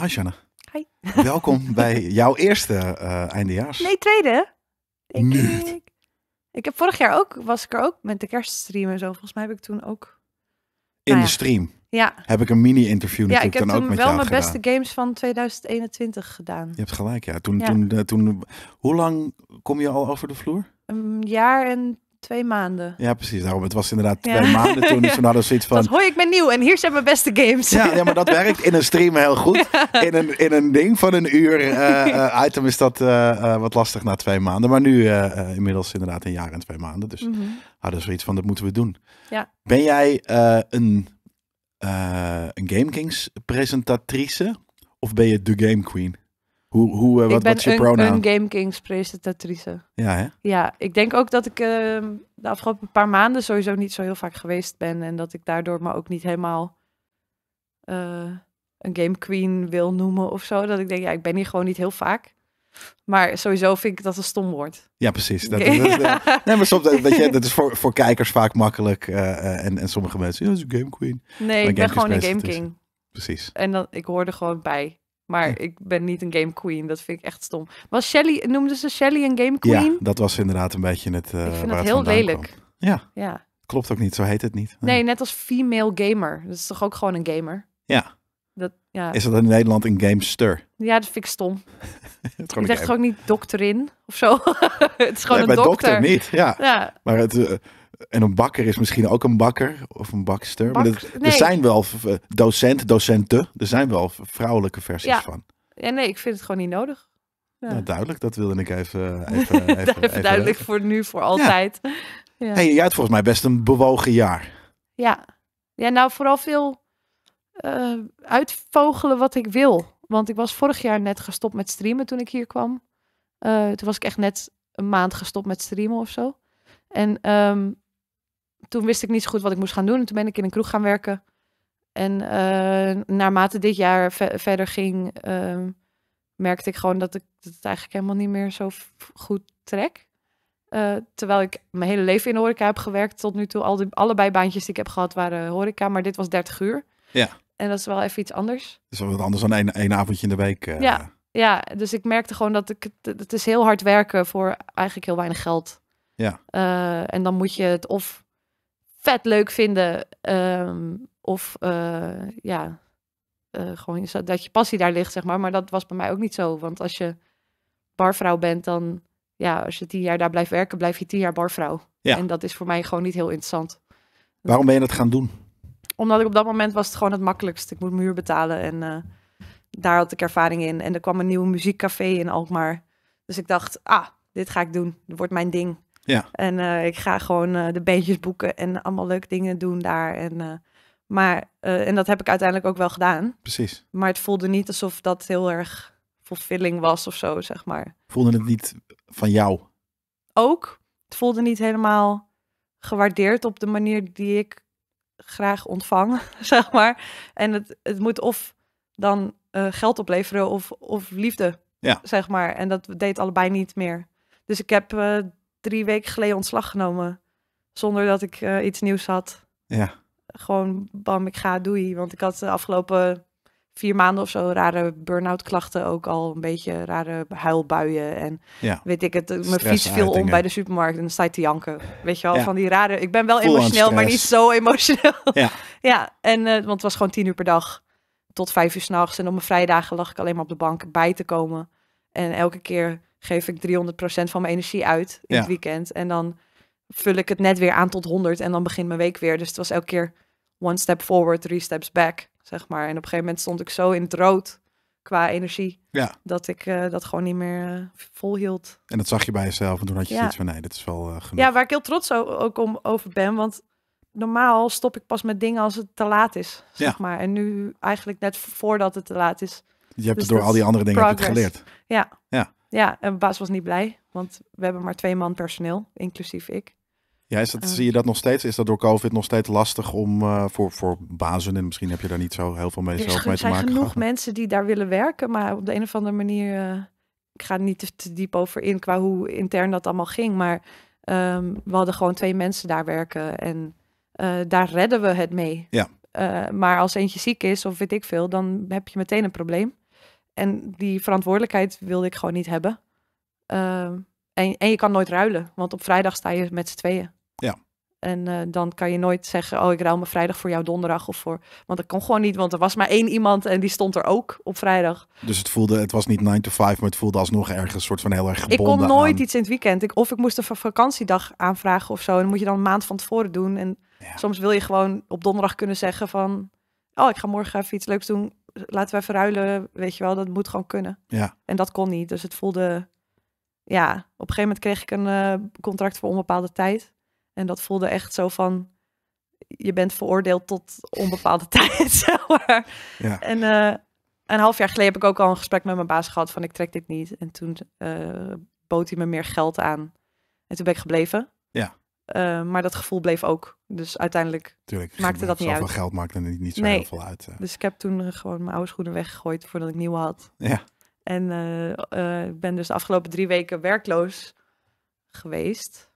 Aishana. Hi. Welkom bij jouw eerste uh, eindejaars. Nee, tweede. Ik, Ik, heb vorig jaar ook, was ik er ook met de kerststream en zo. Volgens mij heb ik toen ook... In nou de stream? Ja. Heb ik een mini-interview ja, natuurlijk dan ook met jou gedaan. ik heb wel mijn beste games van 2021 gedaan. Je hebt gelijk, ja. Toen, Toen, eh, toen, hoe lang kom je al over de vloer? Een jaar en twee maanden. Ja, precies. Nou, het was inderdaad twee maanden toen. hadden zoiets van... hoi, ik ben nieuw en hier zijn mijn beste games. Ja, ja maar dat werkt in een stream heel goed. In, een, in een ding van een uur eh, eh, item is dat eh, wat lastig na twee maanden. Maar nu inmiddels inderdaad een jaar en twee maanden. Dus mhm. hadden we zoiets van, dat moeten we doen. Ja. Ben jij een, een Game Kings presentatrice? Of ben je de Game Queen? Hoe, hoe, eh, wat, ik ben je pronoun? een, een Game king presentatrice. Ja, hè? Ja, ik denk ook dat ik ehm, de afgelopen paar maanden sowieso niet zo heel vaak geweest ben. En dat ik daardoor me ook niet helemaal eh, een Game Queen wil noemen of zo. Dat ik denk, ja, ik ben hier gewoon niet heel vaak. Maar sowieso vind ik dat een stom woord. Ja, precies. Dat, nee, maar eh, weet je, dat is voor, voor kijkers vaak makkelijk. en, en sommige mensen, ja, dat is een Game Queen. Nee, ik ben gewoon een Game King. Precies. En dan, ik hoorde gewoon bij. Maar ik ben niet een game queen. Dat vind ik echt stom. Was Shelly, noemden ze Shelly een game queen? Ja, dat was inderdaad een beetje het. Uh, ik vind dat heel lelijk. Ja. ja. Klopt ook niet, zo heet het niet. Nee. net als female gamer. Dat is toch ook gewoon een gamer? Ja. Dat, ja. Is dat in Nederland een gamester? Ja, dat vind ik stom. het ik zeg gewoon niet dokterin of zo. het is gewoon een bij dokter. niet, ja. Maar het, eh, en een bakker is misschien ook een bakker of een bakster. maar er zijn wel docenten, docenten, er zijn wel vrouwelijke versies van. Ja, nee, ik vind het gewoon niet nodig. Ja. Nou, duidelijk, dat wilde ik even. even, even, even duidelijk voor nu, voor altijd. Ja. ja. Hey, jij volgens mij best een bewogen jaar. Ja, ja nou vooral veel eh, uitvogelen wat ik wil. Want ik was vorig jaar net gestopt met streamen toen ik hier kwam. Eh, toen was ik echt net een maand gestopt met streamen of zo. En ehm, toen wist ik niet zo goed wat ik moest gaan doen. En toen ben ik in een kroeg gaan werken. En eh, naarmate dit jaar verder ging, ehm, merkte ik gewoon dat ik dat het eigenlijk helemaal niet meer zo goed trek. Eh, terwijl ik mijn hele leven in horeca heb gewerkt tot nu toe. Al die, allebei baantjes die ik heb gehad waren horeca, maar dit was 30 uur. Ja. En dat is wel even iets anders. Dat is wel wat anders dan één, één avondje in de week. Eh. Ja, ja, dus ik merkte gewoon dat ik, het is heel hard werken voor eigenlijk heel weinig geld. Ja. en dan moet je het of vet leuk vinden. Ehm, of uh, ja, uh, gewoon dat je passie daar ligt, zeg maar. Maar dat was bij mij ook niet zo. Want als je barvrouw bent, dan ja, als je tien jaar daar blijft werken, blijf je tien jaar barvrouw. Ja. En dat is voor mij gewoon niet heel interessant. Waarom ben je dat gaan doen? Omdat ik op dat moment was het gewoon het makkelijkst. Ik moet muur betalen en eh, daar had ik ervaring in. En er kwam een nieuw muziekcafé in Alkmaar. Dus ik dacht, ah, dit ga ik doen. Dit wordt mijn ding. Ja. En eh, ik ga gewoon eh, de beentjes boeken en allemaal leuke dingen doen daar. En, eh, maar, en dat heb ik uiteindelijk ook wel gedaan. Precies. Maar het voelde niet alsof dat heel erg fulfilling was of zo, zeg maar. Voelde het niet van jou? Ook. Het voelde niet helemaal gewaardeerd op de manier die ik graag ontvang, zeg maar. En het, het moet of dan geld opleveren of, of liefde, ja. zeg maar. En dat deed allebei niet meer. Dus ik heb drie weken geleden ontslag genomen. Zonder dat ik eh, iets nieuws had. Ja. Gewoon bam, ik ga, doei. Want ik had de afgelopen vier maanden of zo rare burn-out klachten. Ook al een beetje rare huilbuien. En ja. weet ik het, mijn fiets viel om bij de supermarkt. En dan sta je te janken. Weet je wel, van die rare... Ik ben wel emotioneel, maar niet zo emotioneel. Ja, ja en, eh, want het was gewoon tien uur per dag. Tot vijf uur s'nachts. En op mijn vrijdagen lag ik alleen maar op de bank bij te komen. En elke keer geef ik 300% van mijn energie uit in het weekend. En dan vul ik het net weer aan tot 100 en dan begint mijn week weer. Dus het was elke keer one step forward, three steps back, zeg maar. En op een gegeven moment stond ik zo in het rood qua energie, ja. dat ik eh, dat gewoon niet meer uh, eh, volhield. En dat zag je bij jezelf en toen had je ja. zoiets van, nee, dat is wel eh, genoeg. Ja, waar ik heel trots ook om, over ben, want normaal stop ik pas met dingen als het te laat is, zeg maar. En nu eigenlijk net voordat het te laat is. Je hebt dus het door al die andere dingen geleerd. Ja. ja ja, en baas was niet blij, want we hebben maar twee man personeel, inclusief ik. Ja, is dat, eh. zie je dat nog steeds? Is dat door COVID nog steeds lastig om eh, voor, voor bazen? En misschien heb je daar niet zo heel veel mee, zelf mee te maken. Er zijn genoeg mensen die daar willen werken, maar op de een of andere manier. Eh, ik ga er niet te diep over in qua hoe intern dat allemaal ging. Maar ehm, we hadden gewoon twee mensen daar werken en daar redden we het mee. Ja. maar als eentje ziek is of weet ik veel, dan heb je meteen een probleem. En die verantwoordelijkheid wilde ik gewoon niet hebben. Ehm, en, en je kan nooit ruilen, want op vrijdag sta je met z'n tweeën. Ja. En eh, dan kan je nooit zeggen, oh, ik ruil me vrijdag voor jou donderdag of voor... Want dat kon gewoon niet, want er was maar één iemand en die stond er ook op vrijdag. Dus het voelde, het was niet 9 to 5, maar het voelde alsnog ergens een soort van heel erg gebonden Ik kon nooit iets in het weekend. of ik moest een vakantiedag aanvragen of zo. En dan moet je dan een maand van tevoren doen. En soms wil je gewoon op donderdag kunnen zeggen van... Oh, ik ga morgen even iets leuks doen laten we verruilen, weet je wel, dat moet gewoon kunnen. Ja. En dat kon niet, dus het voelde, ja, op een gegeven moment kreeg ik een eh, contract voor onbepaalde tijd. En dat voelde echt zo van, je bent veroordeeld tot onbepaalde tijd, Ja. En eh, een half jaar geleden heb ik ook al een gesprek met mijn baas gehad van, ik trek dit niet. En toen eh, bood hij me meer geld aan. En toen ben ik gebleven. Ja. Eh, maar dat gevoel bleef ook. Dus uiteindelijk Tuurlijk, maakte dat niet uit. Zoveel geld maakte niet, niet zo heel veel uit. Eh. Dus ik heb toen gewoon mijn oude schoenen weggegooid voordat ik nieuwe had. Ja. En eh, ik ben dus de afgelopen drie weken werkloos geweest.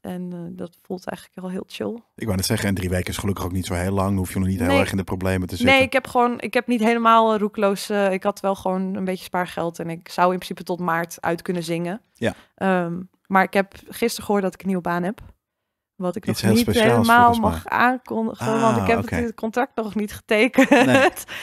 En dat voelt eigenlijk al heel chill. Ik wou net zeggen, en drie weken is gelukkig ook niet zo heel lang. Hoef je nog niet heel erg in de problemen te zitten. Nee, ik heb gewoon, ik heb niet helemaal roekeloos. roekloos. ik had wel gewoon een beetje spaargeld. En ik zou in principe tot maart uit kunnen zingen. Ja. Ehm, maar ik heb gisteren gehoord dat ik een nieuwe baan heb. Wat ik nog niet helemaal mag aankondigen, want ah, ik heb het contract nog niet getekend.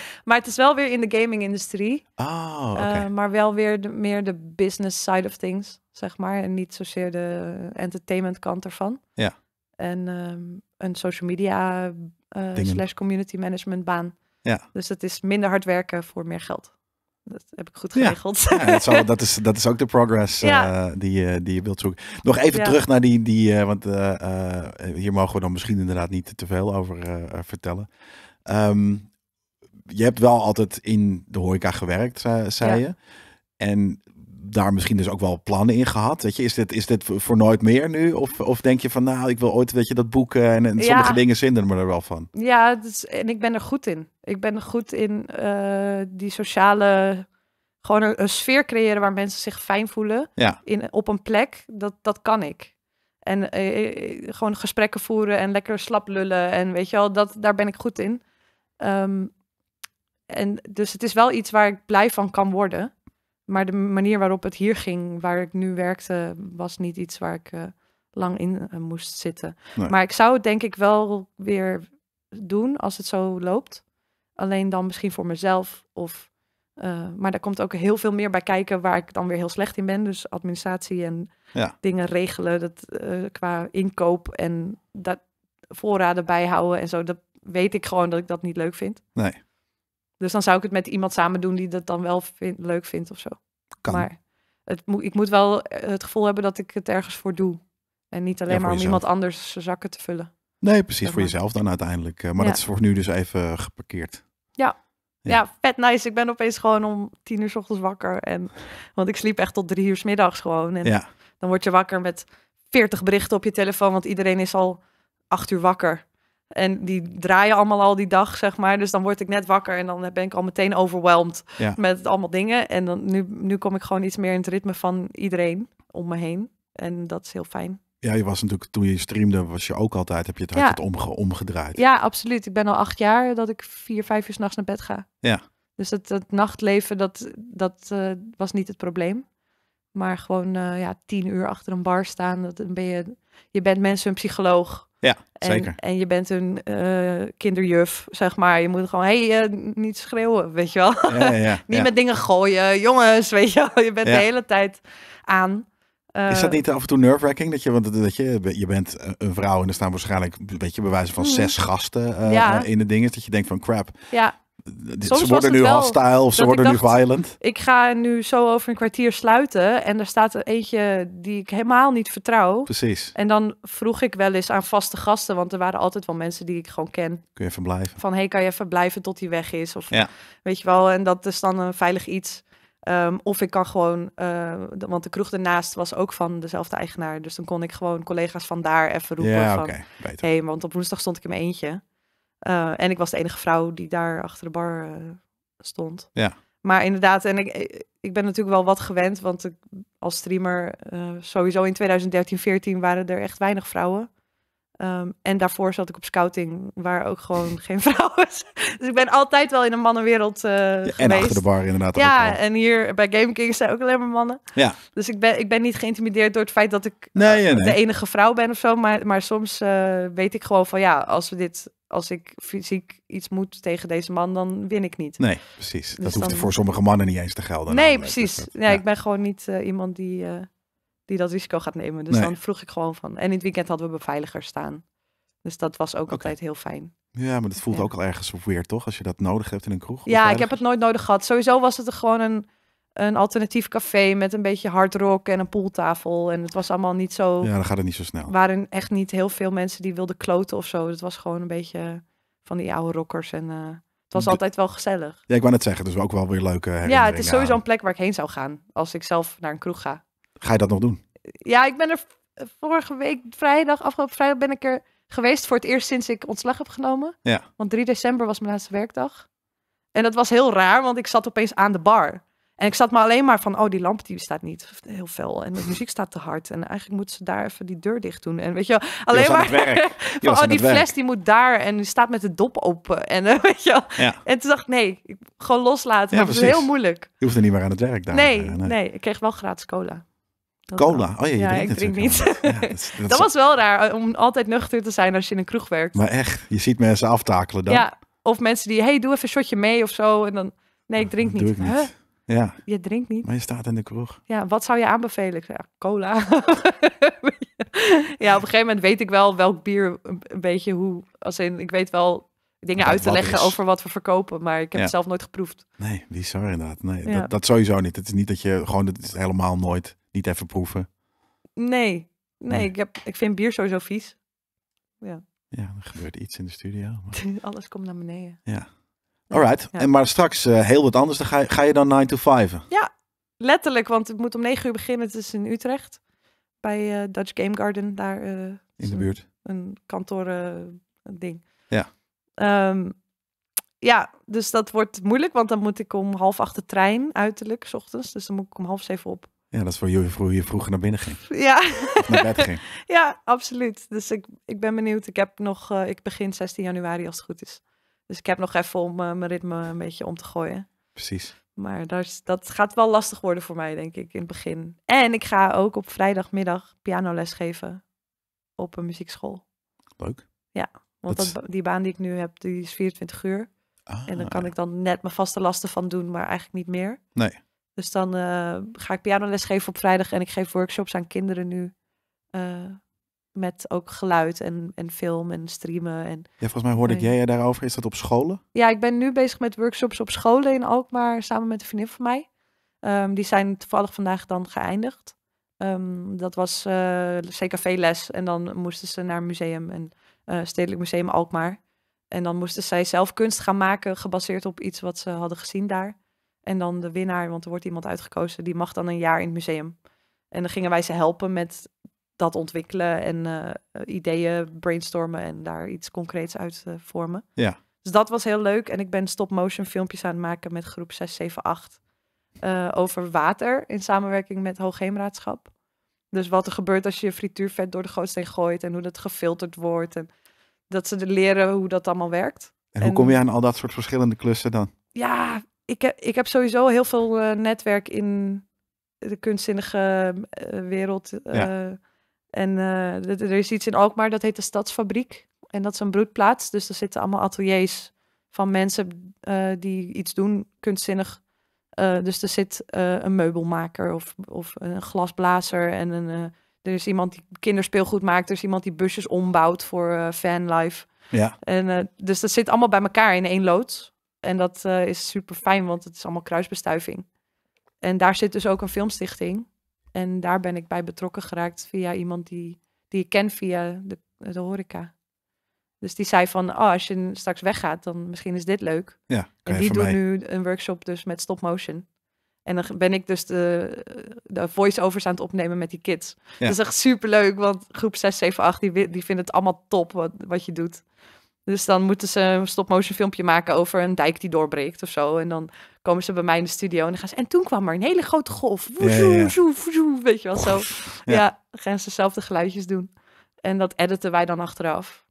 maar het is wel weer in de gaming-industrie. Oh, eh, maar wel weer meer de business side of things, zeg maar. En niet zozeer de entertainment kant ervan. Ja. En ehm, een social media eh, slash community management baan. Ja. Dus het is minder hard werken voor meer geld. Dat heb ik goed geregeld. Ja, dat, is, dat is ook de progress eh, die, die je wilt zoeken. Nog even terug naar die, die eh, want eh, hier mogen we dan misschien inderdaad niet te veel over vertellen. Ehm, je hebt wel altijd in de horeca gewerkt, zei je. En daar misschien dus ook wel plannen in gehad? Weet je, is dit, is dit voor nooit meer nu? Of, of denk je van, nou, ik wil ooit weet je, dat boeken eh, en, sommige dingen zinden me er wel van? Ja, dus, en ik ben er goed in. Ik ben er goed in eh, die sociale gewoon een, sfeer creëren waar mensen zich fijn voelen ja. in, op een plek, dat, dat kan ik. En eh, gewoon gesprekken voeren en lekker slap lullen en weet je wel, dat, daar ben ik goed in. Ehm, en dus het is wel iets waar ik blij van kan worden. Maar de manier waarop het hier ging, waar ik nu werkte, was niet iets waar ik eh, lang in eh, moest zitten. Maar ik zou het denk ik wel weer doen als het zo loopt. Alleen dan misschien voor mezelf. Of, eh, maar daar komt ook heel veel meer bij kijken waar ik dan weer heel slecht in ben. Dus administratie en dingen regelen dat, qua inkoop en dat, voorraden bijhouden en zo. Dat weet ik gewoon dat ik dat niet leuk vind. Nee. Dus dan zou ik het met iemand samen doen die dat dan wel leuk vindt of zo. Maar het moet, ik moet wel eh, het gevoel hebben dat ik het ergens voor doe. En niet alleen maar om iemand anders zakken te vullen. Nee, precies. Voor jezelf dan uiteindelijk. Eh, maar dat is voor nu dus even eh, geparkeerd. Ja. ja. vet nice. Ik ben opeens gewoon om tien uur s ochtends wakker. En, want ik sliep echt tot drie uur s middags gewoon. En dan word je wakker met veertig berichten op je telefoon. Want iedereen is al acht uur wakker. En die draaien allemaal al die dag, zeg maar. Dus dan word ik net wakker en dan ben ik al meteen overweldigd met allemaal dingen. En dan, nu, nu kom ik gewoon iets meer in het ritme van iedereen om me heen. En dat is heel fijn. Ja, je was natuurlijk toen je streamde, was je ook altijd, heb je het altijd omgedraaid. Ja, absoluut. Ik ben al acht jaar dat ik vier, vijf uur s'nachts naar bed ga. Ja. Dus het dat nachtleven, dat, dat eh, was niet het probleem. Maar gewoon eh, ja, tien uur achter een bar staan, dat, dan ben je, je bent mensen een psycholoog. Ja, en, zeker. En je bent een eh, kinderjuf, zeg maar. Je moet gewoon, hé, hey, eh, niet schreeuwen, weet je wel. Ja, ja, niet met dingen gooien. Jongens, weet je wel. Je bent de hele tijd aan. is dat eh, niet af en toe nerve-wracking? Dat je, want dat je, je bent een vrouw en er staan waarschijnlijk, weet je, bewijzen van mm. zes gasten in de dingen. Dat je denkt van crap, ja ze worden nu hostile of ze worden nu violent. Ik ga nu zo over een kwartier sluiten. En er staat er eentje die ik helemaal niet vertrouw. Precies. En dan vroeg ik wel eens aan vaste gasten. Want er waren altijd wel mensen die ik gewoon ken. Kun je even blijven? Van, hey, kan je even blijven tot hij weg is? Of ja. weet je wel. En dat is dan een veilig iets. Ehm, of ik kan gewoon, eh, want de kroeg ernaast was ook van dezelfde eigenaar. Dus dan kon ik gewoon collega's van daar even roepen. Ja, oké, hey, want op woensdag stond ik in mijn eentje. Eh, en ik was de enige vrouw die daar achter de bar eh, stond. Ja. Maar inderdaad, en ik, ik ben natuurlijk wel wat gewend, want ik, als streamer eh, sowieso in 2013, 14 waren er echt weinig vrouwen. Ehm, en daarvoor zat ik op scouting, waar ook gewoon geen vrouwen Dus ik ben altijd wel in een mannenwereld uh, ja, En achter de bar inderdaad. Ja, en hier bij Game zijn ook alleen maar mannen. Ja. Dus ik ben, ik ben niet geïntimideerd door het feit dat ik de enige vrouw ben of zo. Maar, maar soms weet ik gewoon van ja, als we dit als ik fysiek iets moet tegen deze man, dan win ik niet. Nee, precies. dat dus hoeft voor sommige mannen niet eens te gelden. Nee, precies. nee, dus ja. Ik ben gewoon niet eh, iemand die, eh, die dat risico gaat nemen. Dus dan vroeg ik gewoon van. En in het weekend hadden we beveiligers staan. Dus dat was ook altijd heel fijn. Ja, maar dat voelt ook al ergens weer, toch? Als je dat nodig hebt in een kroeg. Ja, ik heb het nooit nodig gehad. Sowieso was het er gewoon een een alternatief café met een beetje rock en een poeltafel. En het was allemaal niet zo... Ja, dan gaat het niet zo snel. waren echt niet heel veel mensen die wilden kloten of zo. Het was gewoon een beetje van die oude rockers en... Eh, het was altijd wel gezellig. Ja, ik wou net zeggen, dus ook wel weer leuke Ja, het is sowieso een plek waar ik heen zou gaan als ik zelf naar een kroeg ga. Ga je dat nog doen? Ja, ik ben er vorige week vrijdag, afgelopen vrijdag ben ik er geweest voor het eerst sinds ik ontslag heb genomen. Ja. Want 3 december was mijn laatste werkdag. En dat was heel raar, want ik zat opeens aan de bar. En ik zat me alleen maar van, oh, die lamp die staat niet heel fel. En de muziek staat te hard. En eigenlijk moeten ze daar even die deur dicht doen. En weet je wel, alleen maar van, oh, die fles die moet daar. En die staat met de dop open. En uh, weet je En toen dacht ik, nee, gewoon loslaten. Ja, dat is heel moeilijk. Je hoeft er niet meer aan het werk daar. Nee, eh, nee, ik kreeg wel gratis cola. cola? Oh ja, je ja, drinkt ik drink niet. dat, was wel raar, eh, om altijd nuchter te zijn als je in een kroeg werkt. Maar echt, je ziet mensen aftakelen dan. Ja, of mensen die, hey, doe even een shotje mee of zo. En dan, nee, ik drink niet. niet. Huh? Ja. Je drinkt niet. Maar je staat in de kroeg. Ja, wat zou je aanbevelen? Ik cola. ja, op een gegeven moment weet ik wel welk bier een beetje hoe... Als in, ik weet wel dingen uit te leggen over wat we verkopen, maar ik heb het zelf nooit geproefd. Nee, bizar inderdaad. Nee, dat, sowieso niet. Het is niet dat je gewoon het is helemaal nooit niet even proeven. Nee, nee, Ik, heb, ik vind bier sowieso vies. Ja. Ja, er gebeurt iets in de studio. Alles komt naar beneden. Ja. Alright. Ja. En maar straks eh, heel wat anders. Dan ga, je, ga je dan 9 to 5? Ja, letterlijk. Want het moet om 9 uur beginnen. Het is in Utrecht. Bij eh, Dutch Game Garden. Daar, eh, in de buurt. Een, een ding. Ja. Ehm, ja, dus dat wordt moeilijk. Want dan moet ik om half acht de trein uiterlijk. S ochtends. Dus dan moet ik om half zeven op. Ja, dat is voor jullie vroeger, vroeger naar binnen ging. Ja. Naar bed ging. Ja, absoluut. Dus ik, ik ben benieuwd. Ik heb nog, ik begin 16 januari als het goed is. Dus ik heb nog even om eh, mijn ritme een beetje om te gooien. Precies. Maar dat, dat gaat wel lastig worden voor mij, denk ik, in het begin. En ik ga ook op vrijdagmiddag pianoles geven op een muziekschool. Leuk. Ja, want dat... die baan die ik nu heb, die is 24 uur. Ah, en dan kan ik dan net mijn vaste lasten van doen, maar eigenlijk niet meer. Nee. Dus dan eh, ga ik pianoles geven op vrijdag en ik geef workshops aan kinderen nu. Uh, met ook geluid en, en film en streamen. En, ja, volgens mij hoorde ik eh, jij daarover. Is dat op scholen? Ja, ik ben nu bezig met workshops op scholen in Alkmaar samen met een vriendin van mij. Ehm, die zijn toevallig vandaag dan geëindigd. Ehm, dat was eh, CKV-les en dan moesten ze naar een museum, en eh, Stedelijk Museum Alkmaar. En dan moesten zij zelf kunst gaan maken gebaseerd op iets wat ze hadden gezien daar. En dan de winnaar, want er wordt iemand uitgekozen, die mag dan een jaar in het museum. En dan gingen wij ze helpen met dat ontwikkelen en eh, ideeën brainstormen en daar iets concreets uit eh, vormen. Ja. Dus dat was heel leuk. En ik ben stop-motion filmpjes aan het maken met groep 6, 7, 8 over water in samenwerking met Hoogheemraadschap. Dus wat er gebeurt als je frituurvet door de gootsteen gooit en hoe dat gefilterd wordt. En dat ze leren hoe dat allemaal werkt. En, hoe kom je aan al dat soort verschillende klussen dan? Ja, ik heb, ik heb sowieso heel veel eh, netwerk in de kunstzinnige wereld. En eh, er is iets in Alkmaar, dat heet de Stadsfabriek. En dat is een broedplaats. Dus er zitten allemaal ateliers van mensen eh, die iets doen, kunstzinnig. Eh, dus er zit een meubelmaker of, of een glasblazer. En een, er is iemand die kinderspeelgoed maakt. Er is iemand die busjes ombouwt voor fanlife. Ja. En, dus dat zit allemaal bij elkaar in één lood En dat is super fijn, want het is allemaal kruisbestuiving. En daar zit dus ook een filmstichting. En daar ben ik bij betrokken geraakt via iemand die, die ik ken via de, de horeca. Dus die zei van, oh, als je straks weggaat, dan misschien is dit leuk. Ja, en die doet nu een workshop dus met stop motion. En dan ben ik dus de, de voice-overs aan het opnemen met die kids. Ja. Dat is echt superleuk, want groep 6, 7, 8, die, die vinden het allemaal top wat, wat je doet. Dus dan moeten ze een stop-motion filmpje maken over een dijk die doorbreekt of zo. En dan komen ze bij mij in de studio en dan gaan ze... En toen kwam er een hele grote golf. Woezoe, weet je wel, zo. Ja. dan gaan ze geluidjes doen. En dat editen wij dan achteraf.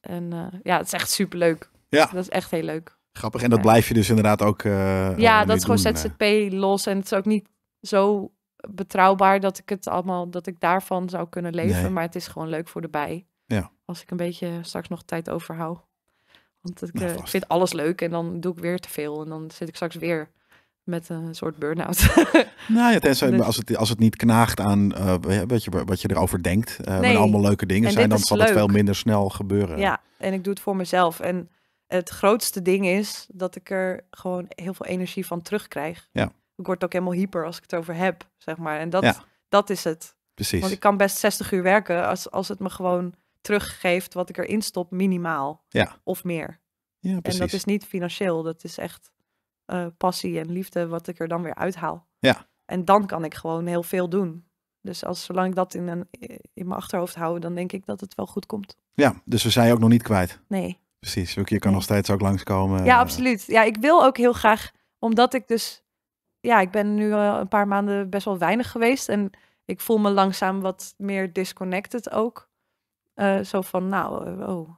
En eh, ja, het is echt superleuk. Ja. Dat is echt heel leuk. Grappig. En dat blijf je dus inderdaad ook eh, Ja, eh, dat is doen. gewoon ZZP los. En het is ook niet zo betrouwbaar dat ik het allemaal... dat ik daarvan zou kunnen leven. Maar het is gewoon leuk voor de bij. Ja. Als ik een beetje straks nog tijd overhoud. Want ik nou, eh, vind alles leuk en dan doe ik weer te veel. En dan zit ik straks weer met een soort burn-out. nou ja, tenzij, dus- als, het, als het niet knaagt aan uh, wat, je, wat je erover denkt. Uh, nee. En allemaal leuke dingen zijn, dan zal het veel minder snel gebeuren. Ja, en ik doe het voor mezelf. En het grootste ding is dat ik er gewoon heel veel energie van terugkrijg. Ja. Ik word ook helemaal hyper als ik het over heb, zeg maar. En dat, dat is het. Precies. Want ik kan best 60 uur werken als, als het me gewoon teruggeeft wat ik erin stop, minimaal. Ja. Of meer. Ja, precies. En dat is niet financieel, dat is echt eh, passie en liefde wat ik er dan weer uithaal. Ja. En dan kan ik gewoon heel veel doen. Dus als, zolang ik dat in, een, in mijn achterhoofd hou, dan denk ik dat het wel goed komt. Ja, dus we zijn ook nog niet kwijt. Nee. Precies, je kan nog steeds ook langskomen. Ja, eh. absoluut. Ja, ik wil ook heel graag, omdat ik dus... Ja, ik ben nu al eh, een paar maanden best wel weinig geweest. En ik voel me langzaam wat meer disconnected ook. Eh, zo van, nou, eh, oh.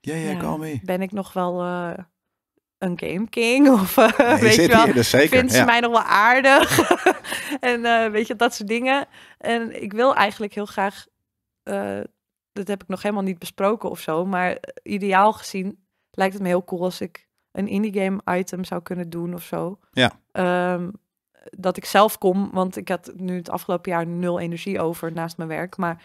Ja, ja, ja mee. Ben ik nog wel eh, een Game King? Of weet je, wel, dus zeker, vindt ze mij nog wel aardig? en weet je, dat soort dingen. En ik wil eigenlijk heel graag, dat heb ik nog helemaal niet besproken of zo, maar ideaal gezien lijkt het me heel cool als ik een indie game item zou kunnen doen of zo. Ja. Ehm, dat ik zelf kom, want ik had nu het afgelopen jaar nul energie over naast mijn werk. Maar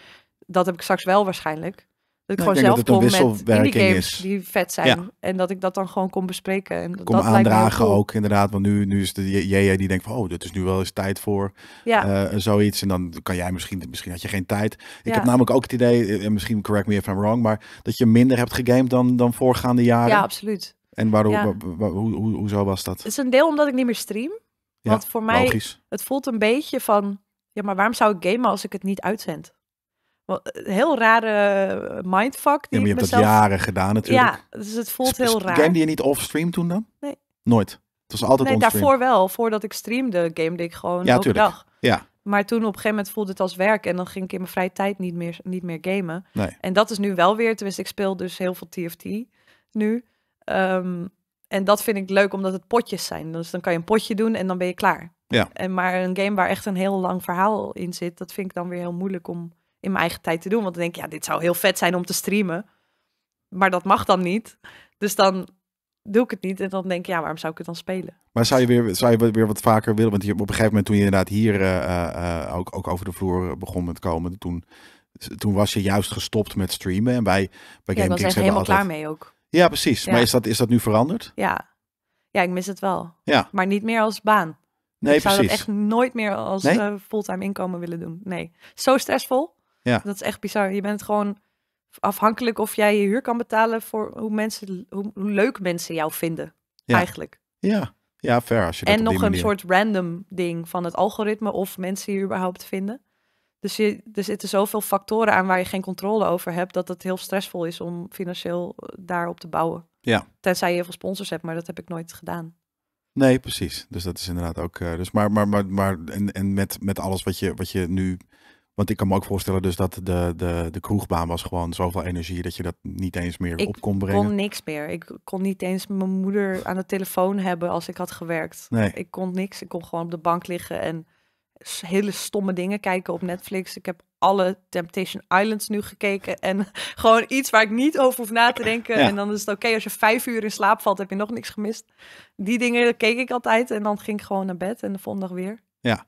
dat heb ik straks wel waarschijnlijk. Dat ik nou, gewoon zelf kom met is. die vet zijn. En dat ik dat dan gewoon kon bespreken. En kom aandragen ook, inderdaad. Want nu, nu is de JJ die denkt van, oh, dit is nu wel eens tijd voor ja. Eh, zoiets. En dan kan jij misschien, misschien had je geen tijd. Ik heb namelijk ook het idee, eh, en misschien correct me if I'm wrong, maar dat je minder hebt gegamed dan, dan voorgaande jaren. Ja, absoluut. En waarom, ja. hoe, hoe, hoezo was dat? Het is een deel omdat ik niet meer stream. Want voor mij, het voelt een beetje van, ja, maar waarom zou ik gamen als ik het niet uitzend? Eh, heel rare eh, mindfuck. Die ja, je hebt mezelf... dat jaren gedaan natuurlijk. Ja, dus het voelt heel raar. Game die je niet offstream toen dan? Nee. Nooit? Het was altijd Nee, daarvoor wel. Voordat ik streamde, gamede ik gewoon ja, elke dag. Ja, maar toen op een gegeven moment voelde het als werk. En dan ging ik in mijn vrije tijd niet meer, niet meer gamen. Nee. En dat is nu wel weer. Tenminste, ik speel dus heel veel TFT nu. Ehm, en dat vind ik leuk omdat het potjes zijn. Dus dan kan je een potje doen en dan ben je klaar. Ja. En maar een game waar echt een heel lang verhaal in zit, dat vind ik dan weer heel moeilijk om in mijn eigen tijd te doen. Want dan denk ik, ja, dit zou heel vet zijn om te streamen. Maar dat mag dan niet. Dus dan doe ik het niet. En dan denk ik, ja, waarom zou ik het dan spelen? Maar zou je weer, zou je weer wat vaker willen? Want je, op een gegeven moment toen je inderdaad hier eh, eh, eh, ook, ook over de vloer begon met komen, toen, toen was je juist gestopt met streamen. En wij bij ja, Game ik helemaal altijd... klaar mee ook. Ja, precies. Maar is dat, is dat nu veranderd? Ja. Ja, ik mis het wel. Ja. Maar niet meer als baan. Nee, ik zou dat echt nooit meer als fulltime inkomen willen doen. Nee. Zo stressvol. Ja. Dat is echt bizar. Je bent gewoon afhankelijk of jij je huur kan betalen voor hoe, mensen, hoe, leuk mensen jou vinden. Eigenlijk. Ja, ja, ver Als je en nog een soort random ding van het algoritme of mensen je überhaupt vinden. Dus je, er zitten zoveel factoren aan waar je geen controle over hebt, dat het heel stressvol is om financieel eh, daarop te bouwen. Ja. Tenzij je heel veel sponsors hebt, maar dat heb ik nooit gedaan. Nee, precies. Dus dat is inderdaad ook. Eh, dus maar, maar, maar, maar en, en met, met alles wat je, wat je nu want ik kan me ook voorstellen dus dat de, de, de kroegbaan was gewoon zoveel energie dat je dat niet eens meer op kon brengen. Ik kon niks meer. Ik kon niet eens mijn moeder aan de telefoon hebben als ik had gewerkt. Nee. Ik kon niks. Ik kon gewoon op de bank liggen en hele stomme dingen kijken op Netflix. Ik heb alle Temptation Islands nu gekeken en gewoon iets waar ik niet over hoef na te denken. En dan is het oké als je vijf uur in slaap valt, heb je nog niks gemist. Die dingen keek ik altijd en dan ging ik gewoon naar bed en de volgende dag weer. Ja.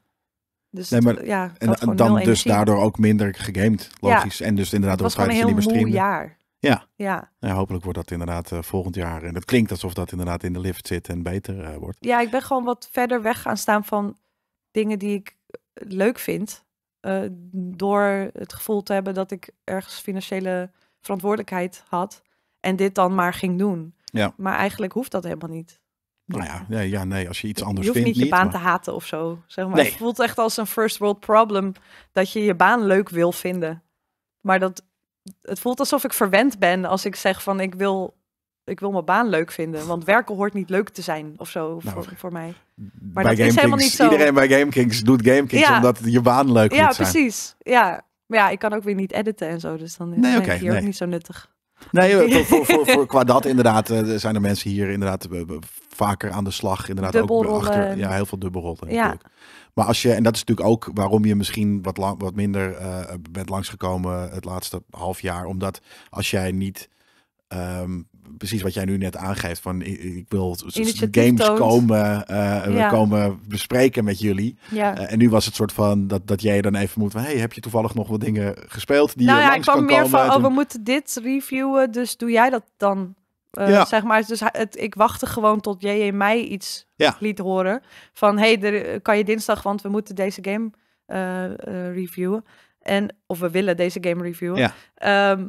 Dus nee, maar, ja, en, dan dus daardoor ook minder gegamed, logisch. En dus inderdaad, het was een heel moe jaar. Ja. Ja. ja, hopelijk wordt dat inderdaad eh, volgend jaar. En dat klinkt alsof dat inderdaad in de lift zit en beter eh, wordt. Ja, ik ben gewoon wat verder weg gaan staan van dingen die ik eh, leuk vind. door het gevoel te hebben dat ik ergens financiële verantwoordelijkheid had. En dit dan maar ging doen. Ja. Maar eigenlijk hoeft dat helemaal niet. Nou ja, nee, ja, nee als je iets anders vindt. Je hoeft niet je baan te haten of zo. Zeg maar. Het voelt echt als een first world problem dat je je baan leuk wil vinden. Maar dat, het voelt alsof ik verwend ben als ik zeg van ik wil, ik wil mijn baan leuk vinden. Want werken hoort niet leuk te zijn of zo nou, voor, voor, mij. Maar dat is helemaal niet zo. Iedereen bij GameKings doet GameKings ja. omdat je baan leuk ja, moet zijn. Ja, precies. Ja. Maar ja, ik kan ook weer niet editen en zo. Dus dan is okay, hier ook niet zo nuttig. Nee, eh, voor, voor, voor, qua dat inderdaad eh, zijn er mensen hier inderdaad eh, vaker aan de slag. Inderdaad ook achter, ja, heel veel dubbelrotten. Maar als je, en dat is natuurlijk ook waarom je misschien wat, lang, wat minder bent langsgekomen het laatste half jaar. Omdat als jij niet ehm, precies wat jij nu net aangeeft. Van ik wil games komen, eh, eh, komen bespreken met jullie. Ja. Eh, en nu was het soort van dat, dat jij dan even moet van... Hey, heb je toevallig nog wat dingen gespeeld die je nou ja, langs ik kwam meer Van, oh, we moeten dit reviewen, dus doe jij dat dan? ja. Zeg maar, dus het, ik wachtte gewoon tot jij in mij iets ja. liet horen. Van, hey, kan je dinsdag, want we moeten deze game reviewen. En, of we willen deze game reviewen. Ehm,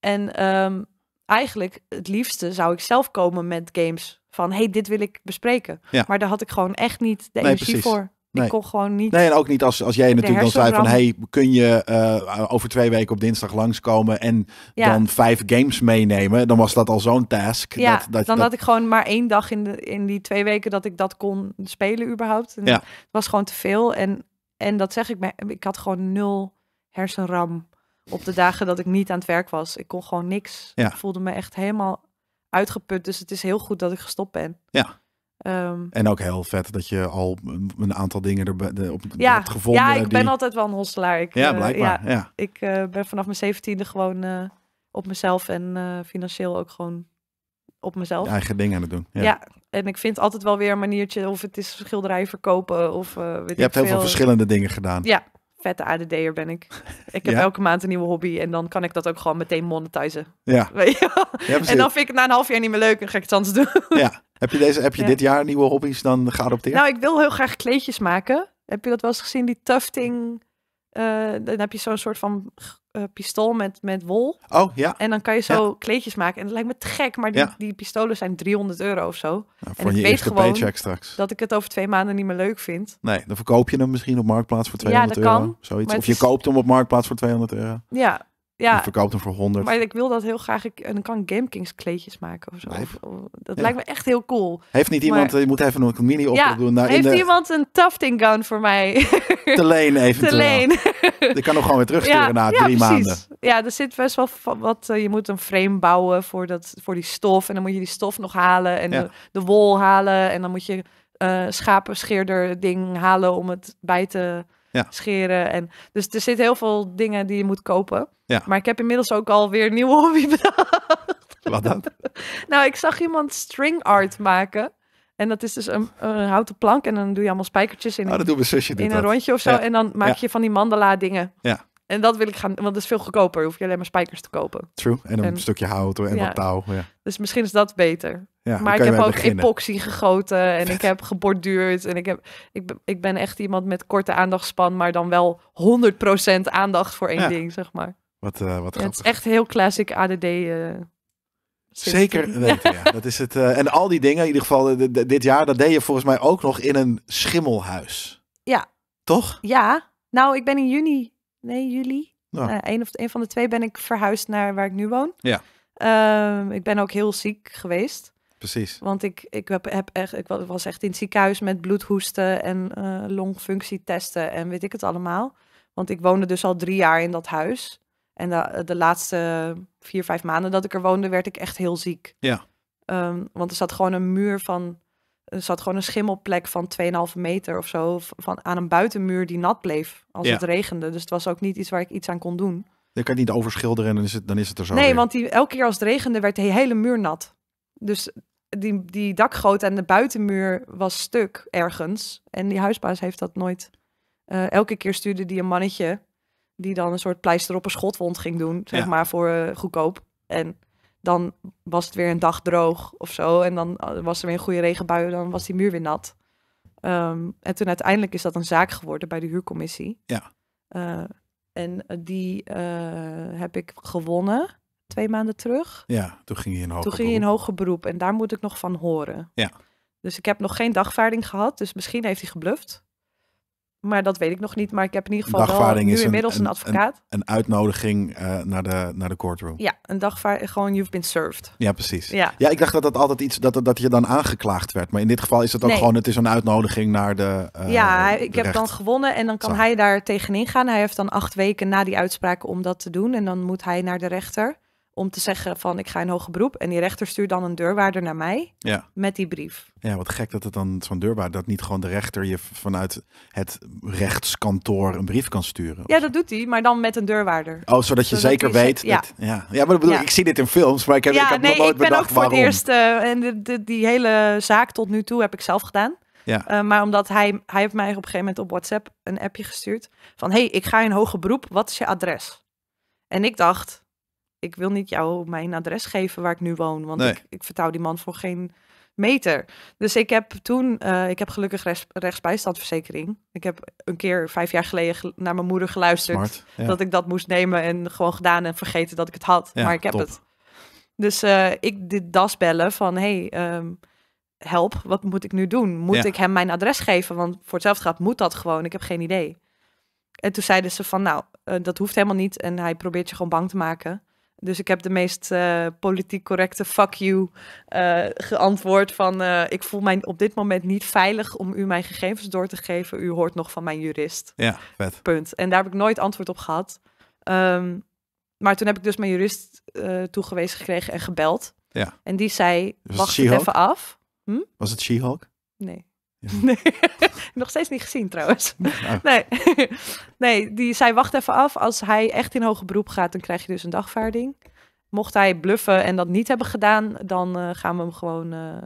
en um, eigenlijk het liefste zou ik zelf komen met games van hey, dit wil ik bespreken. Ja. Maar daar had ik gewoon echt niet de energie voor. Ik kon gewoon niet. Nee, en ook niet als, als jij natuurlijk dan zei van hey, kun je eh, over twee weken op dinsdag langskomen en dan vijf games meenemen. Dan was dat al zo'n task. Ja, dat, dat, dan had ik gewoon maar één dag in, de, in die twee weken dat ik dat kon spelen überhaupt. ja. Het was gewoon te veel. En, en dat zeg ik, maar ik had gewoon nul hersenram op de dagen dat ik niet aan het werk was. Ik kon gewoon niks. Ik voelde me echt helemaal uitgeput. Dus het is heel goed dat ik gestopt ben. Ja. Ehm, en ook heel vet dat je al een aantal dingen er op hebt gevonden. Ja, ik ben altijd wel een hostelaar. Ik, ja, eh, blijkbaar. ja, Ik eh, ben vanaf mijn zeventiende gewoon eh, op mezelf en financieel ook gewoon op mezelf. eigen dingen aan het doen. Ja. ja. en ik vind altijd wel weer een maniertje of het is schilderij verkopen of weet je hebt heel veel verschillende dingen gedaan. Ja, vette ADD'er ben ik. Ik heb elke maand een nieuwe hobby en dan kan ik dat ook gewoon meteen monetizen. Ja. Weet je en dan vind ik het na een half jaar niet meer leuk en ga ik het anders doen. Ja. Heb je, deze, heb je dit jaar nieuwe hobby's dan geadopteerd? Nou, ik wil heel graag kleedjes maken. Heb je dat wel eens gezien, die tufting? Eh, dan heb je zo'n soort van uh, pistool met, met wol. Oh ja. En dan kan je zo kleedjes maken. En dat lijkt me te gek, maar die, die pistolen zijn 300 euro of zo. Nou, voor en je ik weet gewoon paycheck straks. dat ik het over twee maanden niet meer leuk vind. Nee, dan verkoop je hem misschien op marktplaats voor 200 ja, dat euro. Kan, zoiets. Of je koopt hem op marktplaats voor 200 euro. Ja, ja. verkoopt hem voor 100. Maar ik wil dat heel graag. en dan kan Gamekings kleedjes maken of zo. dat lijkt me echt heel cool. Heeft niet iemand, eh, je moet even een mini op doen. heeft iemand een tufting gown voor mij? Te leen even. Te leen. Die kan hem gewoon weer terugsturen na drie maanden. Ja, er zit best wel wat. Eh, je moet een frame bouwen voor, dat, voor die stof. En dan moet je die stof nog halen. En de, de wol halen. En dan moet je eh, schapenscheerder ding halen om het bij te scheren. En, dus er zit heel veel dingen die je moet kopen. Ja. Maar ik heb inmiddels ook alweer een nieuwe hobby bedacht. Wat dan? nou, ik zag iemand string art maken. En dat is dus een, houten plank en dan doe je allemaal spijkertjes in, oh, dat in een rondje of zo. En dan maak je van die mandala dingen. Ja. En dat wil ik gaan, want dat is veel goedkoper. Hoef je alleen maar spijkers te kopen. True. En een stukje hout en wat touw. Ja. Dus misschien is dat beter. Ja, maar ik heb ook epoxy gegoten en ik heb geborduurd. En ik, heb, ik, ik ben echt iemand met korte aandachtspan, maar dan wel 100% aandacht voor één ding, zeg maar. Wat, eh, wat Het is echt heel classic ADD. Uh, eh, Zeker Dat is het, eh, en al die dingen, in ieder geval dit jaar, dat deed je volgens mij ook nog in een schimmelhuis. Ja. Toch? Ja. Nou, ik ben in juni, nee, juli. Nou. een, of, een van de twee ben ik verhuisd naar waar ik nu woon. Ja. Ehm, ik ben ook heel ziek geweest. Precies. Want ik, ik, heb, heb echt, ik was echt in het ziekenhuis met bloedhoesten en eh, longfunctietesten en weet ik het allemaal. Want ik woonde dus al drie jaar in dat huis. En de, de laatste vier, vijf maanden dat ik er woonde, werd ik echt heel ziek. Ja. Ehm, want er zat gewoon een muur van. Er zat gewoon een schimmelplek van 2,5 meter of zo. Van, aan een buitenmuur die nat bleef als het regende. Dus het was ook niet iets waar ik iets aan kon doen. Je kan het niet overschilderen en dan is het, dan is het er zo. Nee, want die, elke keer als het regende werd de hele muur nat. Dus die, die dakgoot aan de buitenmuur was stuk ergens. En die huisbaas heeft dat nooit. Eh, elke keer stuurde die een mannetje die dan een soort pleister op een schotwond ging doen, zeg maar, voor eh, goedkoop. En dan was het weer een dag droog of zo. En dan eh, was er weer een goede regenbui, dan was die muur weer nat. Ehm, en toen uiteindelijk is dat een zaak geworden bij de huurcommissie. Ja. en die heb ik gewonnen twee maanden terug. Ja, toen ging je in hoger Toen ging je in hoger beroep en daar moet ik nog van horen. Ja. Dus ik heb nog geen dagvaarding gehad, dus misschien heeft hij gebluft. Maar dat weet ik nog niet. Maar ik heb in ieder geval dagvaarding wel, nu is inmiddels een, advocaat. Een, een uitnodiging eh, naar, de, naar de courtroom. Ja, een dagvaarding. Gewoon you've been served. Ja, precies. Ja. ja, ik dacht dat dat altijd iets, dat, dat je dan aangeklaagd werd. Maar in dit geval is het ook gewoon, het is een uitnodiging naar de eh, Ja, ik heb dan gewonnen en dan kan hij daar tegenin gaan. Hij heeft dan acht weken na die uitspraak om dat te doen. En dan moet hij naar de rechter om te zeggen van ik ga in hoger beroep. En die rechter stuurt dan een deurwaarder naar mij ja. met die brief. Ja, wat gek dat het dan zo'n deurwaarder, dat niet gewoon de rechter je vanuit het rechtskantoor een brief kan sturen. Ja, dat doet hij, maar dan met een deurwaarder. Oh, zodat je zeker weet. ja. Dat, ja. ja, maar bedoel, ik zie dit in films, maar ik heb, ja, ik heb nee, nog nooit ik ben ook voor Het eerst, eh, en die hele zaak tot nu toe heb ik zelf gedaan. Ja. Eh, maar omdat hij, hij heeft mij op een gegeven moment op WhatsApp een appje gestuurd van hey, ik ga in hoger beroep, wat is je adres? En ik dacht, ik wil niet jou mijn adres geven waar ik nu woon. Want ik, ik vertrouw die man voor geen meter. Dus ik heb toen, eh, ik heb gelukkig rechts, rechtsbijstandverzekering. Ik heb een keer vijf jaar geleden naar mijn moeder geluisterd. Dat ik dat moest nemen en gewoon gedaan en vergeten dat ik het had. maar ik heb het. Dus eh, ik dit das bellen van hey, ehm, help, wat moet ik nu doen? Moet ik hem mijn adres geven? Want voor hetzelfde gaat moet dat gewoon. Ik heb geen idee. En toen zeiden ze van nou, eh, dat hoeft helemaal niet. En hij probeert je gewoon bang te maken. Dus ik heb de meest eh, politiek correcte fuck you eh, geantwoord van eh, ik voel mij op dit moment niet veilig om u mijn gegevens door te geven. U hoort nog van mijn jurist. Ja, vet. Punt. En daar heb ik nooit antwoord op gehad. Ehm, maar toen heb ik dus mijn jurist toegewezen gekregen en gebeld. Ja. En die zei, wacht het, even af. Hm? Was het She-Hulk? Nee. Nee, nog steeds niet gezien trouwens. Nou. Nee. nee, die zei wacht even af. Als hij echt in hoge beroep gaat, dan krijg je dus een dagvaarding. Mocht hij bluffen en dat niet hebben gedaan, dan eh, gaan we hem gewoon uh,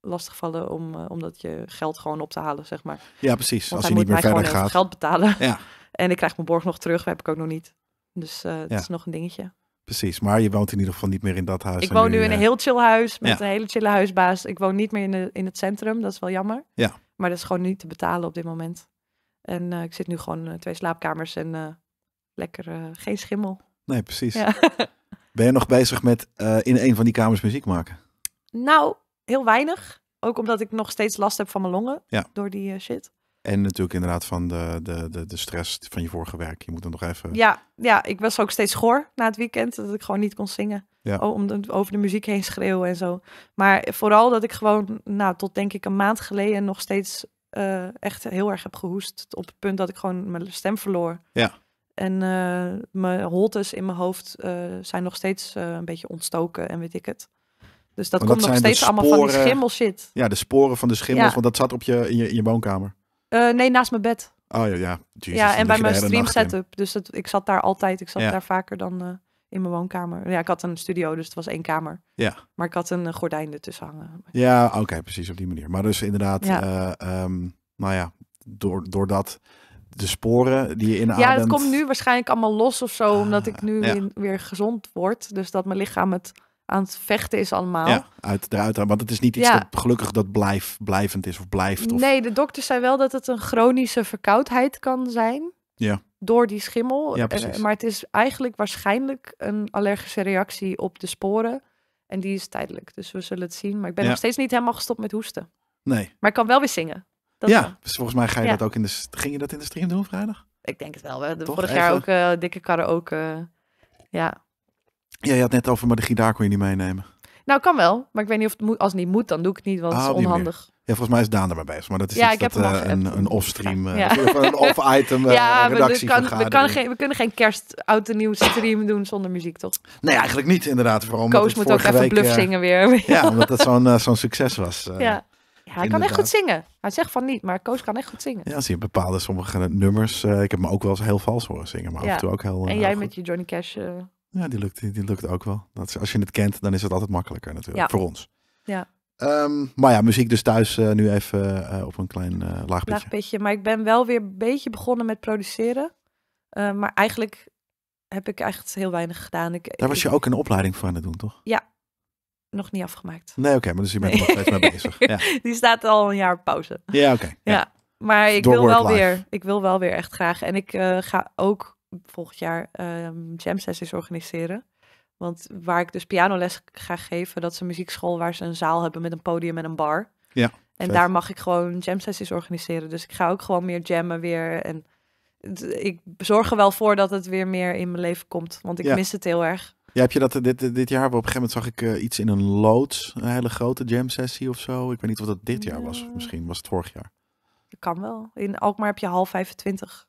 lastigvallen om, uh, je geld gewoon op te halen, zeg maar. Ja, precies. Want als hij, niet meer verder gaat. geld betalen. Ja. En ik krijg mijn borg nog terug, heb ik ook nog niet. Dus dat is nog een dingetje. Precies, maar je woont in ieder geval niet meer in dat huis. Ik woon nu, nu in een heel chill huis met een hele chille huisbaas. Ik woon niet meer in, in het centrum, dat is wel jammer. Ja. Maar dat is gewoon niet te betalen op dit moment. En eh, ik zit nu gewoon eh, twee slaapkamers en eh, lekker geen schimmel. Nee, precies. Ben je nog bezig met in een van die kamers muziek maken? Nou, heel weinig. Ook omdat ik nog steeds last heb van mijn longen door die shit. En natuurlijk inderdaad van de, de, de, de stress van je vorige werk. Je moet dan nog even... Ja, ja, ik was ook steeds goor na het weekend. Dat ik gewoon niet kon zingen. Ja. Om de, over de muziek heen schreeuwen en zo. Maar vooral dat ik gewoon, nou, tot denk ik een maand geleden nog steeds eh, echt heel erg heb gehoest. Op het punt dat ik gewoon mijn stem verloor. Ja. En eh, mijn holtes in mijn hoofd eh, zijn nog steeds een beetje ontstoken en weet ik het. Dus dat, komt nog steeds allemaal van die schimmel Ja, de sporen van de schimmels, want dat zat op je, in, je, in je woonkamer. Eh, nee, naast mijn bed. Oh ja, ja. ja, en bij mijn stream setup. Dus dat, ik zat daar altijd. Ik zat daar vaker dan eh, in mijn woonkamer. Ja, ik had een studio, dus het was één kamer. Ja. Maar ik had een uh, gordijn ertussen hangen. Ja, oké, precies op die manier. Maar dus inderdaad, ehm, nou ja, door, doordat de sporen die je inademt... Ja, dat komt nu waarschijnlijk allemaal los of zo, omdat ik nu ah, weer, weer gezond word. Dus dat mijn lichaam het aan het vechten is allemaal. Ja, uit, eruit, want het is niet iets ja. dat gelukkig dat blijf, blijvend is of blijft. Of... Nee, de dokters zei wel dat het een chronische verkoudheid kan zijn. Ja. Door die schimmel. Ja, eh, precies. Maar het is eigenlijk waarschijnlijk een allergische reactie op de sporen. En die is tijdelijk. Dus we zullen het zien. Maar ik ben nog steeds niet helemaal gestopt met hoesten. Nee. Maar ik kan wel weer zingen. Dat ja, dus volgens mij ga je dat ook in de... Ging je dat in de stream doen vrijdag? Ik denk het wel. We vorig jaar ook eh, dikke karre ook. ja. Ja, je had net over, maar de gitaar kon je niet meenemen. Nou, kan wel. Maar ik weet niet of het moet. Als het niet moet, dan doe ik het niet, want het ah, is onhandig. Ja, volgens mij is Daan er maar bezig. Maar dat is iets dat, eh, een, off-stream, of eh, een off-item eh, ja, we, we, geen, we kunnen geen kerst, oud en nieuw stream doen zonder muziek, toch? Nee, eigenlijk niet inderdaad. Koos moet ook even bluff eh, zingen weer. Ja, omdat dat zo'n succes was. ja. hij kan echt goed zingen. Hij zegt van niet, maar Koos kan echt goed zingen. Ja, zie je bepaalde sommige nummers. ik heb me ook wel eens heel vals horen zingen, maar af en toe ook heel. en jij met je Johnny Cash ja, die lukt, die, die lukt ook wel. Dat als je het kent, dan is het altijd makkelijker natuurlijk. Voor ons. Ja. Ehm, maar ja, muziek dus thuis eh, nu even eh, op een klein uh, laag pitje. Maar ik ben wel weer een beetje begonnen met produceren. maar eigenlijk heb ik echt heel weinig gedaan. Ik, Daar was je ook een opleiding voor aan het doen, toch? Ja, nog niet afgemaakt. Nee, oké, maar dus je bent er nog steeds mee bezig. Ja. Die staat al een jaar pauze. Ja, oké. ja. maar ik wil, wel weer, ik wil wel weer echt graag. En ik ga ook volgend jaar um, ehm, jam sessies organiseren. Want waar ik dus pianoles ga geven, dat is een muziekschool waar ze een zaal hebben met een podium en een bar. Ja. En daar mag ik gewoon jam sessies organiseren. Dus ik ga ook gewoon meer jammen weer. En ik zorg er wel voor dat het weer meer in mijn leven komt. Want ik mis het heel erg. Ja, heb je dat dit, dit jaar? Op een gegeven moment zag ik eh, iets in een loods. Een hele grote jam sessie of zo. Ik weet niet of dat dit jaar was. Misschien was het vorig jaar. Dat kan wel. In Alkmaar heb je half 25.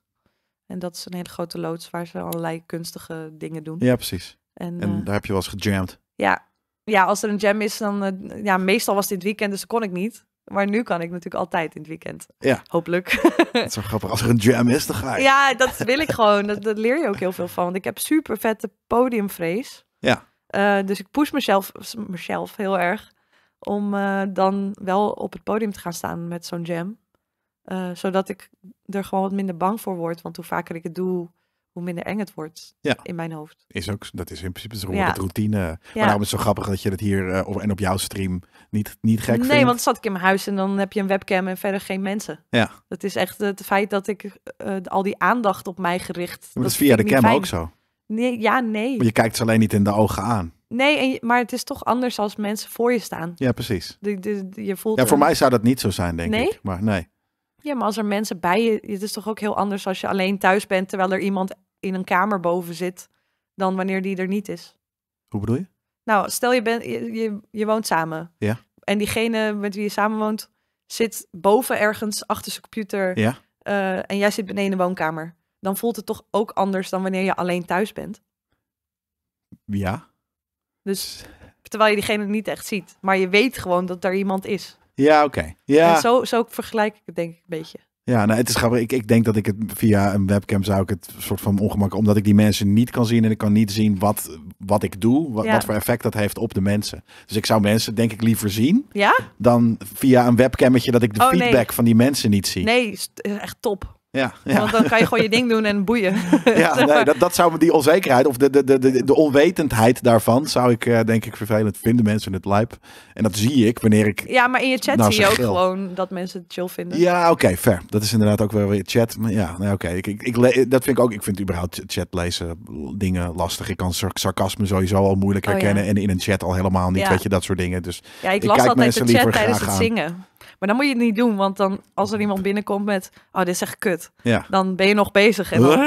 En dat is een hele grote loods waar ze allerlei kunstige dingen doen. Ja, precies. En, en eh, daar heb je wel eens gejamd. Ja. ja, als er een jam is, dan... Eh, ja, meestal was dit weekend, dus kon ik niet. Maar nu kan ik natuurlijk altijd in het weekend. Ja. Hopelijk. Het is zo grappig. Als er een jam is, dan ga ik. Ja, dat wil ik gewoon. Dat, leer je ook heel veel van. Want ik heb super vette podiumvrees. Ja. Eh, dus ik push mezelf, mezelf heel erg om dan wel op het podium te gaan staan met zo'n jam. Eh, zodat ik er gewoon wat minder bang voor word. Want hoe vaker ik het doe, hoe minder eng het wordt in mijn hoofd. Is ook, dat is in principe zo'n ja. routine. Ja. Maar nou is het zo grappig dat je dat hier eh, en op jouw stream niet, niet gek vindt. Nee, want zat ik in mijn huis en dan heb je een webcam en verder geen mensen. Ja. Dat is echt het feit dat ik eh, al die aandacht op mij gericht. Maar dat, is via de cam ook zo. Nee, ja, nee. Maar je kijkt ze alleen niet in de ogen aan. Nee, maar het is toch anders als mensen voor je staan. Ja, precies. je voelt ja, voor mij zou dat niet zo zijn, denk nee? ik. Maar nee. Ja, maar als er mensen bij je, het is toch ook heel anders als je alleen thuis bent terwijl er iemand in een kamer boven zit dan wanneer die er niet is. Hoe bedoel je? Nou, stel je, bent je, je, woont samen. Ja. En diegene met wie je samen woont zit boven ergens achter zijn computer. Ja. Eh, en jij zit beneden in de woonkamer. Dan voelt het toch ook anders dan wanneer je alleen thuis bent. Ja. Dus terwijl je diegene niet echt ziet. Maar je weet gewoon dat er iemand is. Ja, oké. Ja. zo, zo vergelijk ik het denk ik een beetje. Ja, nou, het is grappig. Ik, ik denk dat ik het via een webcam zou ik het soort van ongemak, omdat ik die mensen niet kan zien en ik kan niet zien wat, wat ik doe, wat, voor effect dat heeft op de mensen. Dus ik zou mensen denk ik liever zien ja? dan via een webcammetje dat ik de oh, feedback van die mensen niet zie. Nee, echt top. Ja, ja, Want dan kan je gewoon je ding doen en boeien. Ja, nee, dat, dat zou me die onzekerheid of de, de, de, de onwetendheid daarvan zou ik eh, denk ik vervelend vinden. Mensen het lijp. En dat zie ik wanneer ik. Ja, maar in je chat zie je ook gewoon dat mensen het chill vinden. Ja, oké, fair. Dat is inderdaad ook wel weer chat. Maar ja, nou, oké. Ik, ik, dat vind ik ook. Ik vind überhaupt chat lezen dingen lastig. Ik kan sarcasme sowieso al moeilijk oh herkennen. En in een chat al helemaal niet. Weet je, dat soort dingen. Dus ja, ik, las kijk altijd de chat tijdens het zingen. Maar dan moet je het niet doen, want dan als er iemand binnenkomt met, oh, dit is echt kut. Ja. Dan ben je nog bezig. En dan,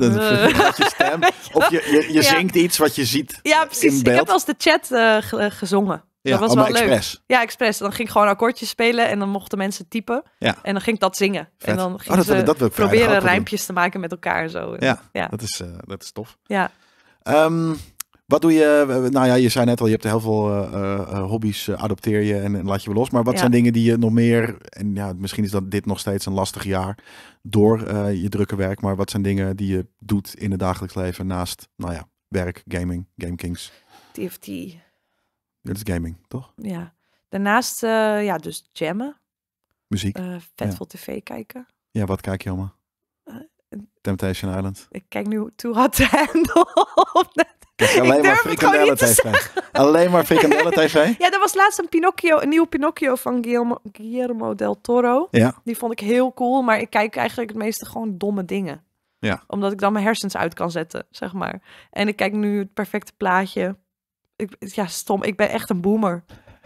eh, eh. je Of je, je, zingt iets wat je ziet Ja, precies. Ik heb als de chat eh, gezongen. Ja, dat was wel leuk. Express. Ja, expres. Dan ging ik gewoon akkoordjes spelen en dan mochten mensen typen. Ja. En dan ging ik dat zingen. En dan ging oh, proberen rijmpjes te maken met elkaar en zo. Ja, ja. Dat, is, dat is tof. Ja. Ehm, wat doe je? Nou ja, je zei net al, je hebt heel veel eh, eh, eh, hobby's, adopteer je en, laat je wel los. Maar wat zijn dingen die je nog meer, en ja, misschien is dat dit nog steeds een lastig jaar door je drukke werk. Maar wat zijn dingen die je doet in het dagelijks leven naast, nou ja, werk, gaming, GameKings? TFT. Dat is gaming, toch? Ja. Daarnaast, uh, ja, dus jammen. Muziek. vet ja. tv kijken. Ja, wat kijk je allemaal? Temptation Island. Ik kijk nu toe. Hot to Handle op alleen maar frikandellen TV. Alleen maar frikandellen TV. ja, er was laatst een Pinocchio, een nieuwe Pinocchio van Guillermo, Guillermo del Toro. Ja. Die vond ik heel cool, maar ik kijk eigenlijk het meeste gewoon domme dingen. Ja. Omdat ik dan mijn hersens uit kan zetten, zeg maar. En ik kijk nu het perfecte plaatje. Ik, ja, stom. Ik ben echt een boomer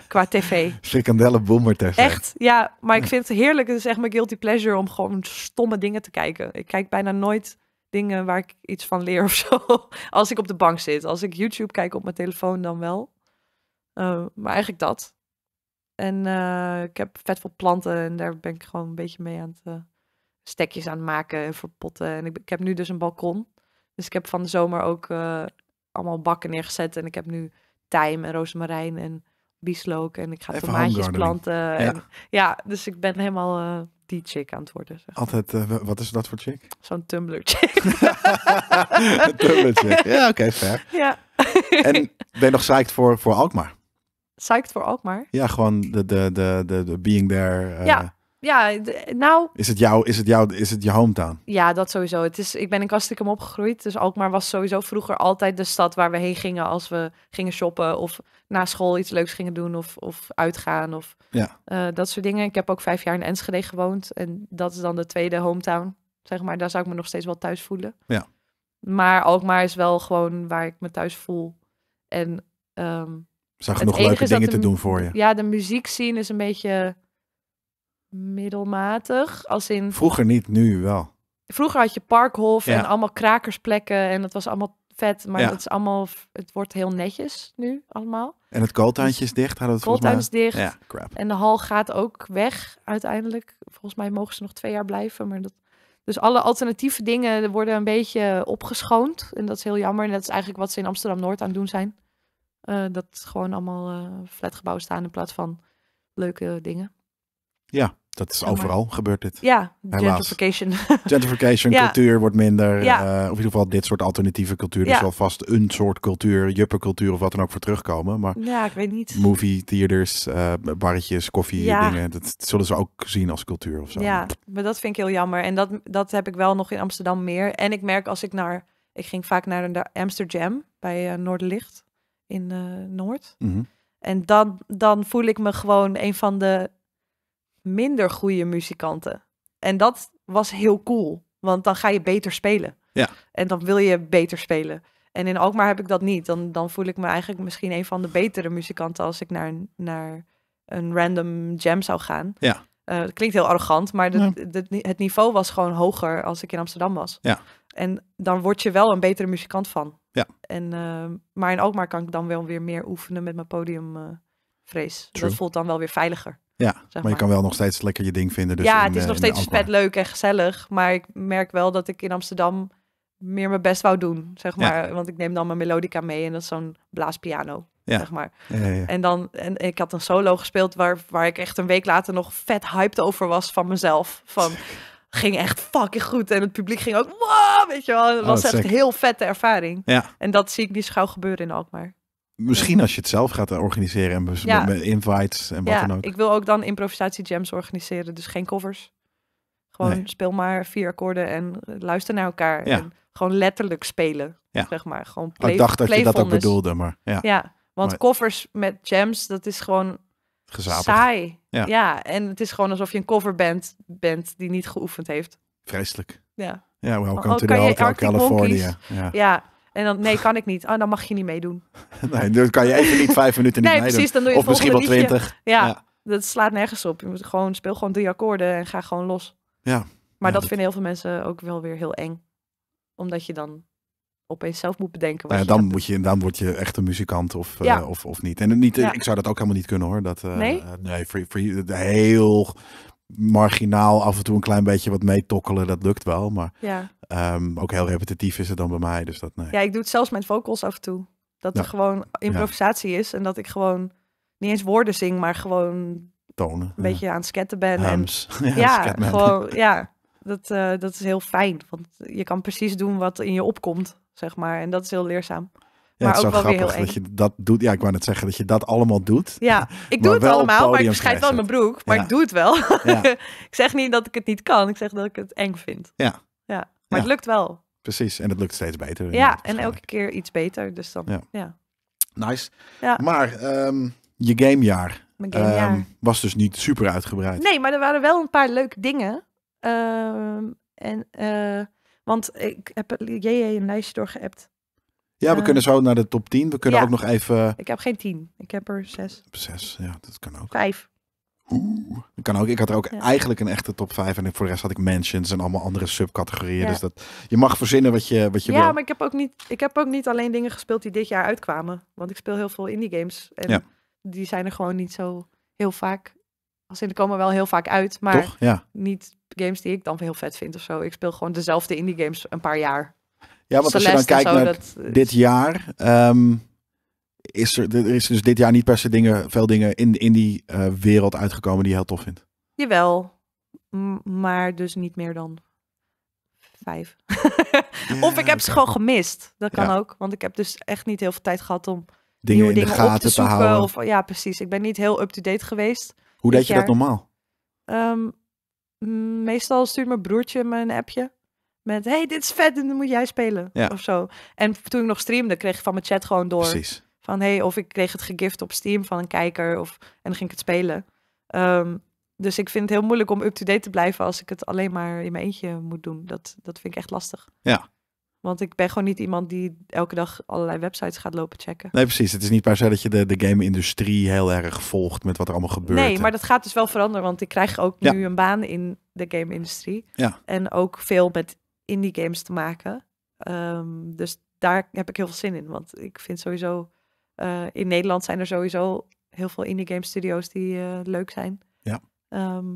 qua tv. Frikandellen boomer tv. Echt, ja. Maar ik vind het heerlijk. Het is echt mijn guilty pleasure om gewoon stomme dingen te kijken. Ik kijk bijna nooit dingen waar ik iets van leer of zo. Als ik op de bank zit. Als ik YouTube kijk op mijn telefoon, dan wel. Eh, maar eigenlijk dat. En eh, ik heb vet veel planten en daar ben ik gewoon een beetje mee aan het eh, stekjes aan het maken en verpotten. En ik, ik, heb nu dus een balkon. Dus ik heb van de zomer ook allemaal bakken neergezet. En ik heb nu tijm en rozemarijn en bieslook. En ik ga Even tomaatjes planten. Ja. ja. dus ik ben helemaal die chick aan het worden. Zeg. Altijd, eh, wat is dat voor chick? Zo'n Tumblr chick. Tumblr chick, ja oké, fair. Ja. en ben je nog psyched voor, voor Alkmaar? Psyched voor Alkmaar? Ja, gewoon de, de, de, de, being there. Eh, ja, ja, nou. Is het, jouw, is, het jou, is het je hometown? Ja, dat sowieso. Het is, ik ben in Kastikum opgegroeid. Dus Alkmaar was sowieso vroeger altijd de stad waar we heen gingen als we gingen shoppen. Of na school iets leuks gingen doen. Of, of uitgaan. Of ja. Eh, dat soort dingen. Ik heb ook vijf jaar in Enschede gewoond. En dat is dan de tweede hometown. Zeg maar, daar zou ik me nog steeds wel thuis voelen. Ja. Maar Alkmaar is wel gewoon waar ik me thuis voel. En. Um, Zag genoeg leuke dingen te doen voor je. Ja, de muziekscene is een beetje middelmatig. Als in... Vroeger niet, nu wel. Vroeger had je Parkhof en allemaal krakersplekken en dat was allemaal vet. Maar ja. het, is allemaal, het wordt heel netjes nu allemaal. En het kooltuintje is dicht, hadden we het Kooltuin is dicht. Ja, crap. En de hal gaat ook weg uiteindelijk. Volgens mij mogen ze nog twee jaar blijven, maar dat... Dus alle alternatieve dingen worden een beetje opgeschoond. En dat is heel jammer. En dat is eigenlijk wat ze in Amsterdam-Noord aan het doen zijn. Eh, dat gewoon allemaal eh, flatgebouw staan in plaats van leuke dingen. Ja, dat is overal maar, gebeurt dit. Ja, gentrification. Gentrification, cultuur wordt minder. Eh, of in ieder geval dit soort alternatieve cultuur. dus Er zal vast een soort cultuur, juppercultuur of wat dan ook voor terugkomen. Maar ja, ik weet niet. Movie theaters, eh, barretjes, koffie, dingen. Dat zullen ze ook zien als cultuur of zo. Ja, maar dat vind ik heel jammer. En dat, dat heb ik wel nog in Amsterdam meer. En ik merk als ik naar... Ik ging vaak naar de Amsterdam bij uh, Noorderlicht in Noord. Mhm. En dan, dan voel ik me gewoon een van de minder goede muzikanten. En dat was heel cool, want dan ga je beter spelen. Ja. En dan wil je beter spelen. En in Alkmaar heb ik dat niet. Dan, dan voel ik me eigenlijk misschien een van de betere muzikanten als ik naar, naar een random jam zou gaan. Ja. Uh, klinkt heel arrogant, maar het niveau was gewoon hoger als ik in Amsterdam was. Ja. En dan word je wel een betere muzikant van. Ja. En, eh, maar in Alkmaar kan ik dan wel weer meer oefenen met mijn podiumvrees. Uh, dat voelt dan wel weer veiliger. Ja, maar. je kan wel nog steeds lekker je ding vinden. Dus ja, het is eh, nog steeds vet leuk en gezellig. Maar ik merk wel dat ik in Amsterdam meer mijn best wou doen, zeg maar. Want ik neem dan mijn melodica mee en dat is zo'n blaaspiano. Zeg maar. Ja, en dan, en ik had een solo gespeeld waar, waar ik echt een week later nog vet hyped over was van mezelf. Van ging echt fucking goed en het publiek ging ook wow, weet je wel. Het oh, was echt heel vette ervaring. En dat zie ik niet schouw gebeuren in Alkmaar. Misschien als je het zelf gaat organiseren en met invites en wat dan ook. Ik wil ook dan improvisatie jams organiseren, dus geen covers. Gewoon speel maar vier akkoorden en luister naar elkaar. Ja. En gewoon letterlijk spelen. Zeg maar. Gewoon oh, ik dacht dat je dat ook bedoelde, maar ja. want maar... covers met jams, dat is gewoon Gezapig. saai. Ja. en het is gewoon alsof je een coverband bent die niet geoefend heeft. Vreselijk. Ja. Ja, oh, to the Hotel California. Ja. ja. En dan, nee, kan ik niet. Oh, dan mag je niet meedoen. nee, dan kan je even niet vijf minuten niet meedoen. Precies, of misschien wel twintig. Ja, dat slaat nergens op. Je moet gewoon, speel gewoon drie akkoorden en ga gewoon los. Ja. Maar dat, vinden heel veel mensen ook wel weer heel eng. Omdat je dan opeens zelf moet bedenken. Wat nou ja, dan, moet je, dan word je echt een muzikant of, eh, of, of niet. En niet, ik zou dat ook helemaal niet kunnen hoor. Dat, eh, nee? Eh, nee, voor, voor, heel marginaal af en toe een klein beetje wat meetokkelen, dat lukt wel. Maar ja. Ehm, ook heel repetitief is het dan bij mij. Dus dat, nee. Ja, ik doe het zelfs met vocals af en toe. Dat er gewoon improvisatie is en dat ik gewoon niet eens woorden zing, maar gewoon tonen. Een beetje aan het sketten ben. En, ja, ja dat, eh, dat is heel fijn. Want je kan precies doen wat in je opkomt, zeg maar. En dat is heel leerzaam. Ja, maar het is ook wel grappig dat je dat doet. Ja, ik wou net zeggen dat je dat allemaal doet. Ja, ik doe het allemaal, maar ik scheid wel mijn broek. Maar ik doe het wel. Ja. ik zeg niet dat ik het niet kan. Ik zeg dat ik het eng vind. Ja. ja. Maar het lukt wel. Precies. En het lukt steeds beter. Ja, en elke keer iets beter. Dus dan, ja. Nice. Maar ehm, je gamejaar, gamejaar. Ehm, was dus niet super uitgebreid. Nee, maar er waren wel een paar leuke dingen. Ehm, en, eh, want ik heb JJ een lijstje doorgeappt. Ja, we kunnen zo naar de top 10. We kunnen ook nog even. Ik heb geen 10. Ik heb er 6. 6, ja, dat kan ook. 5. Oeh. kan ook. Ik had er ook eigenlijk een echte top 5. En voor de rest had ik mentions en allemaal andere subcategorieën. Dus dat, je mag verzinnen wat je, wat je ja, wil. Ja, maar ik heb, ook niet, ik heb ook niet alleen dingen gespeeld die dit jaar uitkwamen. Want ik speel heel veel indie games. En die zijn er gewoon niet zo heel vaak. Als in, de komen wel heel vaak uit. Maar niet games die ik dan heel vet vind of zo. Ik speel gewoon dezelfde indie games een paar jaar. Ja, want als je dan kijkt naar dit jaar, ehm, is er, er is dus dit jaar niet per se dingen, veel dingen in, in die eh, wereld uitgekomen die je heel tof vindt. Jawel, maar dus niet meer dan vijf. of ik heb ze gewoon gemist. Dat kan ook, want ik heb dus echt niet heel veel tijd gehad om dingen nieuwe in dingen de gaten op te, houden. Of, ja, precies. Ik ben niet heel up-to-date geweest. Hoe deed je dat normaal? Ehm, meestal stuurt mijn broertje me een appje. Met, hey, dit is vet en dan moet jij spelen. Ja. Of zo. En toen ik nog streamde, kreeg ik van mijn chat gewoon door. Precies. Van, hey, of ik kreeg het gegift op Steam van een kijker. Of, en dan ging ik het spelen. Ehm, dus ik vind het heel moeilijk om up-to-date te blijven als ik het alleen maar in mijn eentje moet doen. Dat, dat vind ik echt lastig. Ja. Want ik ben gewoon niet iemand die elke dag allerlei websites gaat lopen checken. Nee, precies. Het is niet per se dat je de, de game-industrie heel erg volgt met wat er allemaal gebeurt. Nee, maar dat gaat dus wel veranderen, want ik krijg ook nu een baan in de game-industrie. Ja. En ook veel met indie games te maken. Ehm, dus daar heb ik heel veel zin in. Want ik vind sowieso. Eh, in Nederland zijn er sowieso heel veel indie game studio's die eh, leuk zijn. Ja. Ehm,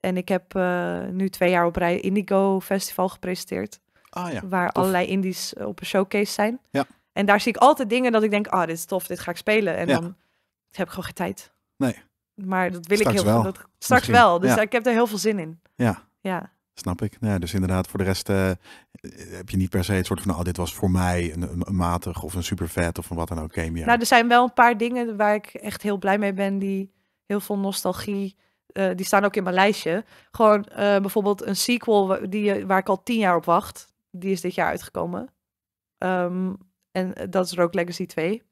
en ik heb eh, nu twee jaar op rij Indigo Festival gepresenteerd. Ah, ja. Waar allerlei indies op een showcase zijn. Ja. En daar zie ik altijd dingen dat ik denk, ah, oh, dit is tof, dit ga ik spelen. En dan heb ik gewoon geen tijd. Nee. Maar dat wil ik heel veel. Dat, straks wel. Dus ik heb er heel veel zin in. Ja. Ja. Snap ik. dus inderdaad, voor de rest eh, heb je niet per se het soort van, oh, dit was voor mij een, matig of een super vet of van wat dan ook game. Ja. Nou, er zijn wel een paar dingen waar ik echt heel blij mee ben, die heel veel nostalgie, eh, die staan ook in mijn lijstje. Gewoon eh, bijvoorbeeld een sequel die, waar ik al tien jaar op wacht, die is dit jaar uitgekomen. Ehm, en dat is Rogue Legacy 2.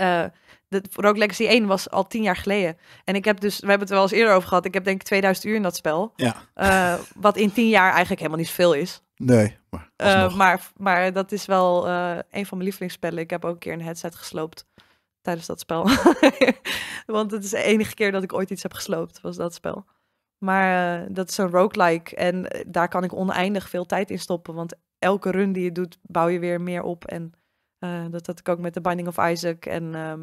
Uh, de Rogue Legacy 1 was al tien jaar geleden. En ik heb dus, we hebben het er wel eens eerder over gehad. Ik heb denk ik 2000 uur in dat spel. Ja. Eh, wat in tien jaar eigenlijk helemaal niet veel is. Nee, maar, eh, maar, maar dat is wel een van mijn lievelingsspellen. Ik heb ook een keer een headset gesloopt tijdens dat spel. Want het is de enige keer dat ik ooit iets heb gesloopt, was dat spel. Maar dat is een roguelike en daar kan ik oneindig veel tijd in stoppen. Want elke run die je doet, bouw je weer meer op. En eh, dat had ik ook met The Binding of Isaac en ehm,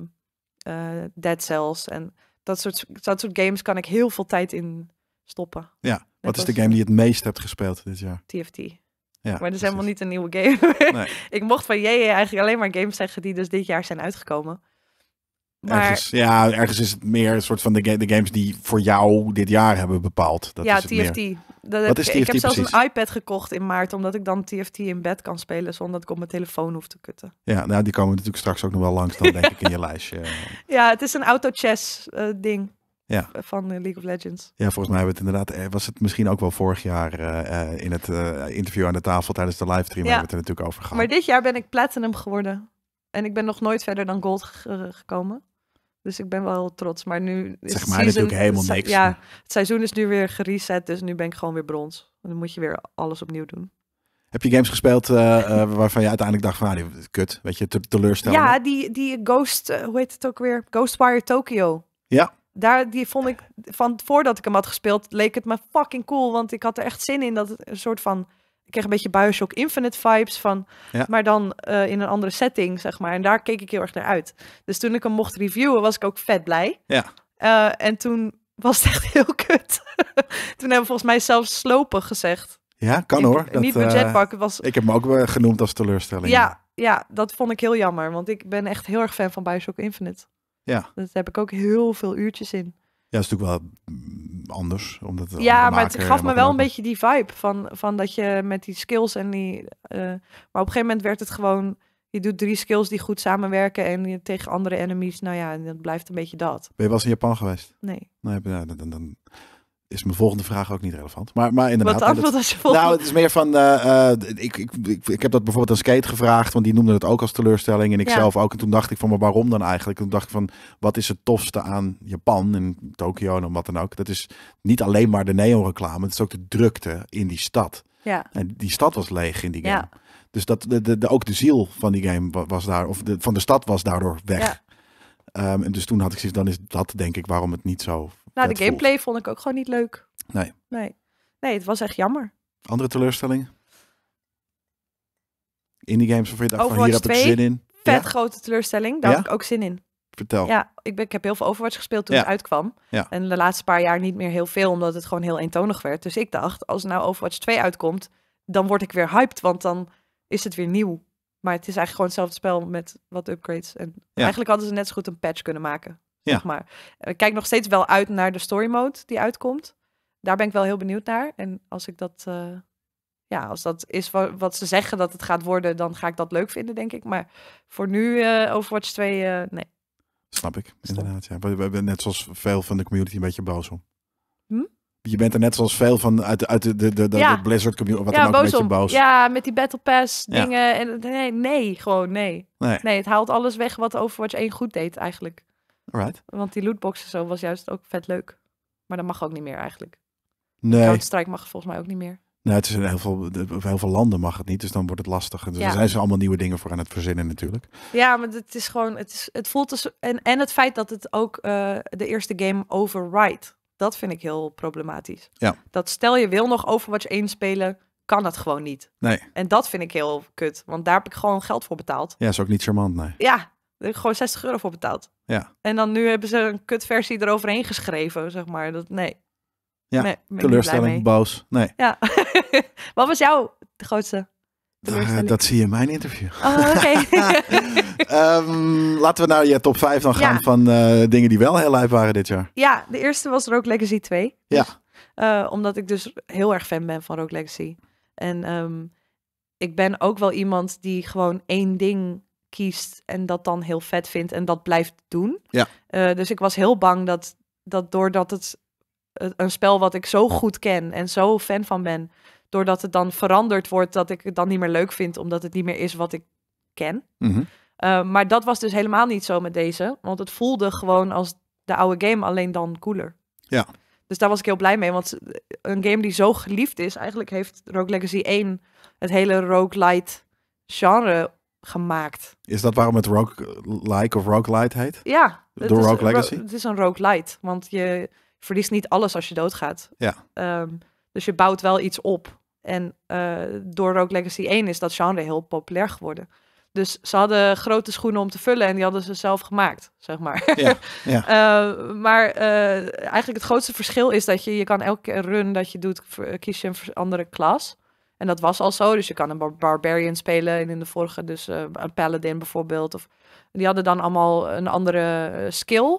eh, Dead Cells. En dat soort, dat soort games kan ik heel veel tijd in stoppen. Ja, wat is de game die je het meest hebt gespeeld dit jaar? TFT. Ja, maar dat is helemaal niet een nieuwe game. Nee. ik mocht van jee eigenlijk alleen maar games zeggen die dus dit jaar zijn uitgekomen. Maar, ja, ergens is het meer een soort van de, games die voor jou dit jaar hebben bepaald. Dat ja, TFT. Dat is TFT. Ik heb zelfs een iPad gekocht in maart, omdat ik dan TFT in bed kan spelen zonder dat ik op mijn telefoon hoef te kutten. Ja, nou die komen natuurlijk straks ook nog wel langs, dan denk ik in je lijstje. Ja, het is een auto-chess eh, ding. Ja. Van eh, League of Legends. Ja, volgens mij hebben we het inderdaad. Eh, was het misschien ook wel vorig jaar in het interview aan de tafel tijdens de livestream? Hebben we het er natuurlijk over gehad. Maar dit jaar ben ik platinum geworden. En ik ben nog nooit verder dan gold gekomen. Dus ik ben wel trots. Maar nu is zeg maar natuurlijk helemaal niks. Ja, het seizoen is nu weer gereset, dus nu ben ik gewoon weer brons. En dan moet je weer alles opnieuw doen. Heb je games gespeeld eh, eh, waarvan je uiteindelijk dacht van, ah, die, kut, weet je, te, teleurstellend? Ja, die, die Ghost, eh, hoe heet het ook weer? Ghostwire Tokyo. Ja. Daar, die vond ik, van voordat ik hem had gespeeld, leek het me fucking cool. Want ik had er echt zin in dat het een soort van ik kreeg een beetje Bioshock Infinite vibes van, maar dan eh, in een andere setting, zeg maar. En daar keek ik heel erg naar uit. Dus toen ik hem mocht reviewen, was ik ook vet blij. Ja. Eh, en toen was het echt heel kut. toen hebben we volgens mij zelfs slopen gezegd. Ja, kan hoor. Dat, niet eh, pakken was... Ik heb hem ook genoemd als teleurstelling. Ja, ja, dat vond ik heel jammer, want ik ben echt heel erg fan van Bioshock Infinite. Ja. Daar heb ik ook heel veel uurtjes in. Ja, is natuurlijk wel mm, anders. Omdat ja, maar het gaf me wel een beetje die vibe van, van dat je met die skills en die. Eh, maar op een gegeven moment werd het gewoon. Je doet drie skills die goed samenwerken en je tegen andere enemies. Nou ja, en dat blijft een beetje dat. Ben je wel eens in Japan geweest? Nee. Nee, dan, dan, dan is mijn volgende vraag ook niet relevant. Maar, maar inderdaad. Wat als je volgende... Nou, het is meer van, eh, eh, ik, ik, ik, ik, heb dat bijvoorbeeld aan Skate gevraagd, want die noemde het ook als teleurstelling. En ik zelf ook. En toen dacht ik van, maar waarom dan eigenlijk? Toen dacht ik van, wat is het tofste aan Japan en Tokio en wat dan ook? Dat is niet alleen maar de neonreclame, het is ook de drukte in die stad. Ja. En die stad was leeg in die game. Ja. Dus dat, de, de, de, ook de ziel van die game was daar, of de, van de stad was daardoor weg. Ja. Ehm, en dus toen had ik zoiets, dan is dat denk ik waarom het niet zo nou, de gameplay vond ik ook gewoon niet leuk. Nee. Nee, nee het was echt jammer. Andere teleurstelling? Indie games waarvan je dacht van hier 2, heb ik zin in. Vet grote teleurstelling, daar had ik ook zin in. Vertel. Ja, ik, ik heb heel veel Overwatch gespeeld toen het uitkwam. En de laatste paar jaar niet meer heel veel, omdat het gewoon heel eentonig werd. Dus ik dacht, als nou Overwatch 2 uitkomt, dan word ik weer hyped, want dan is het weer nieuw. Maar het is eigenlijk gewoon hetzelfde spel met wat upgrades. En eigenlijk hadden ze net zo goed een patch kunnen maken. Ja. maar. Ik kijk nog steeds wel uit naar de story mode die uitkomt. Daar ben ik wel heel benieuwd naar. En als ik dat. Eh, ja, als dat is wat, ze zeggen dat het gaat worden, dan ga ik dat leuk vinden, denk ik. Maar voor nu eh, Overwatch 2, eh, nee. Snap ik, inderdaad. Ja. We, hebben net zoals veel van de community een beetje boos om. Hm? Je bent er net zoals veel van uit, uit de, de, de, ja. Blizzard community, wat ja, boos een beetje boos. Ja, met die Battle Pass dingen. En, nee, nee, gewoon nee. nee. nee. het haalt alles weg wat Overwatch 1 goed deed eigenlijk. Alright. Want die lootboxen zo was juist ook vet leuk. Maar dat mag ook niet meer eigenlijk. Nee. Counter-Strike mag volgens mij ook niet meer. Nou, het is in heel veel, in heel veel landen mag het niet, dus dan wordt het lastig. En dus ja. daar zijn ze allemaal nieuwe dingen voor aan het verzinnen natuurlijk. Ja, maar het is gewoon, het, is, het voelt als, en, en het feit dat het ook eh, de eerste game override, dat vind ik heel problematisch. Ja. Dat stel je wil nog Overwatch 1 spelen, kan dat gewoon niet. Nee. En dat vind ik heel kut, want daar heb ik gewoon geld voor betaald. Ja, is ook niet charmant, nee. Ja, daar heb ik gewoon 60 euro voor betaald. Ja. En dan nu hebben ze een kutversie eroverheen geschreven, zeg maar. Dat, nee. Ja, nee, teleurstelling, boos. Nee. Ja. Wat was jouw grootste ah, dat zie je in mijn interview. Oh, ehm, laten we naar je top 5 dan gaan van eh, dingen die wel heel lijp waren dit jaar. Ja, de eerste was Rogue Legacy 2. Dus, ja. Eh, omdat ik dus heel erg fan ben van Rogue Legacy. En ehm, ik ben ook wel iemand die gewoon één ding kiest en dat dan heel vet vindt en dat blijft doen. Ja. Eh, dus ik was heel bang dat, dat doordat het een spel wat ik zo goed ken en zo fan van ben, doordat het dan veranderd wordt, dat ik het dan niet meer leuk vind, omdat het niet meer is wat ik ken. Mm -hmm. maar dat was dus helemaal niet zo met deze, want het voelde gewoon als de oude game, alleen dan cooler. Ja. Dus daar was ik heel blij mee, want een game die zo geliefd is, eigenlijk heeft Rogue Legacy 1 het hele roguelite genre gemaakt. Is dat waarom het Rogue eh, Like of Rogue Light heet? Ja. Door is, Legacy? het is een Rogue Light, want je verliest niet alles als je doodgaat. Ja. Ehm, dus je bouwt wel iets op. En eh, door Rogue Legacy 1 is dat genre heel populair geworden. Dus ze hadden grote schoenen om te vullen en die hadden ze zelf gemaakt, zeg maar. Ja, ja. Eh, maar eigenlijk het grootste verschil is dat je, je kan elke run dat je doet, kies je een andere klas. En dat was al zo. Dus je kan een barbarian spelen en in de vorige, dus eh, een paladin bijvoorbeeld. Of, die hadden dan allemaal een andere eh, skill.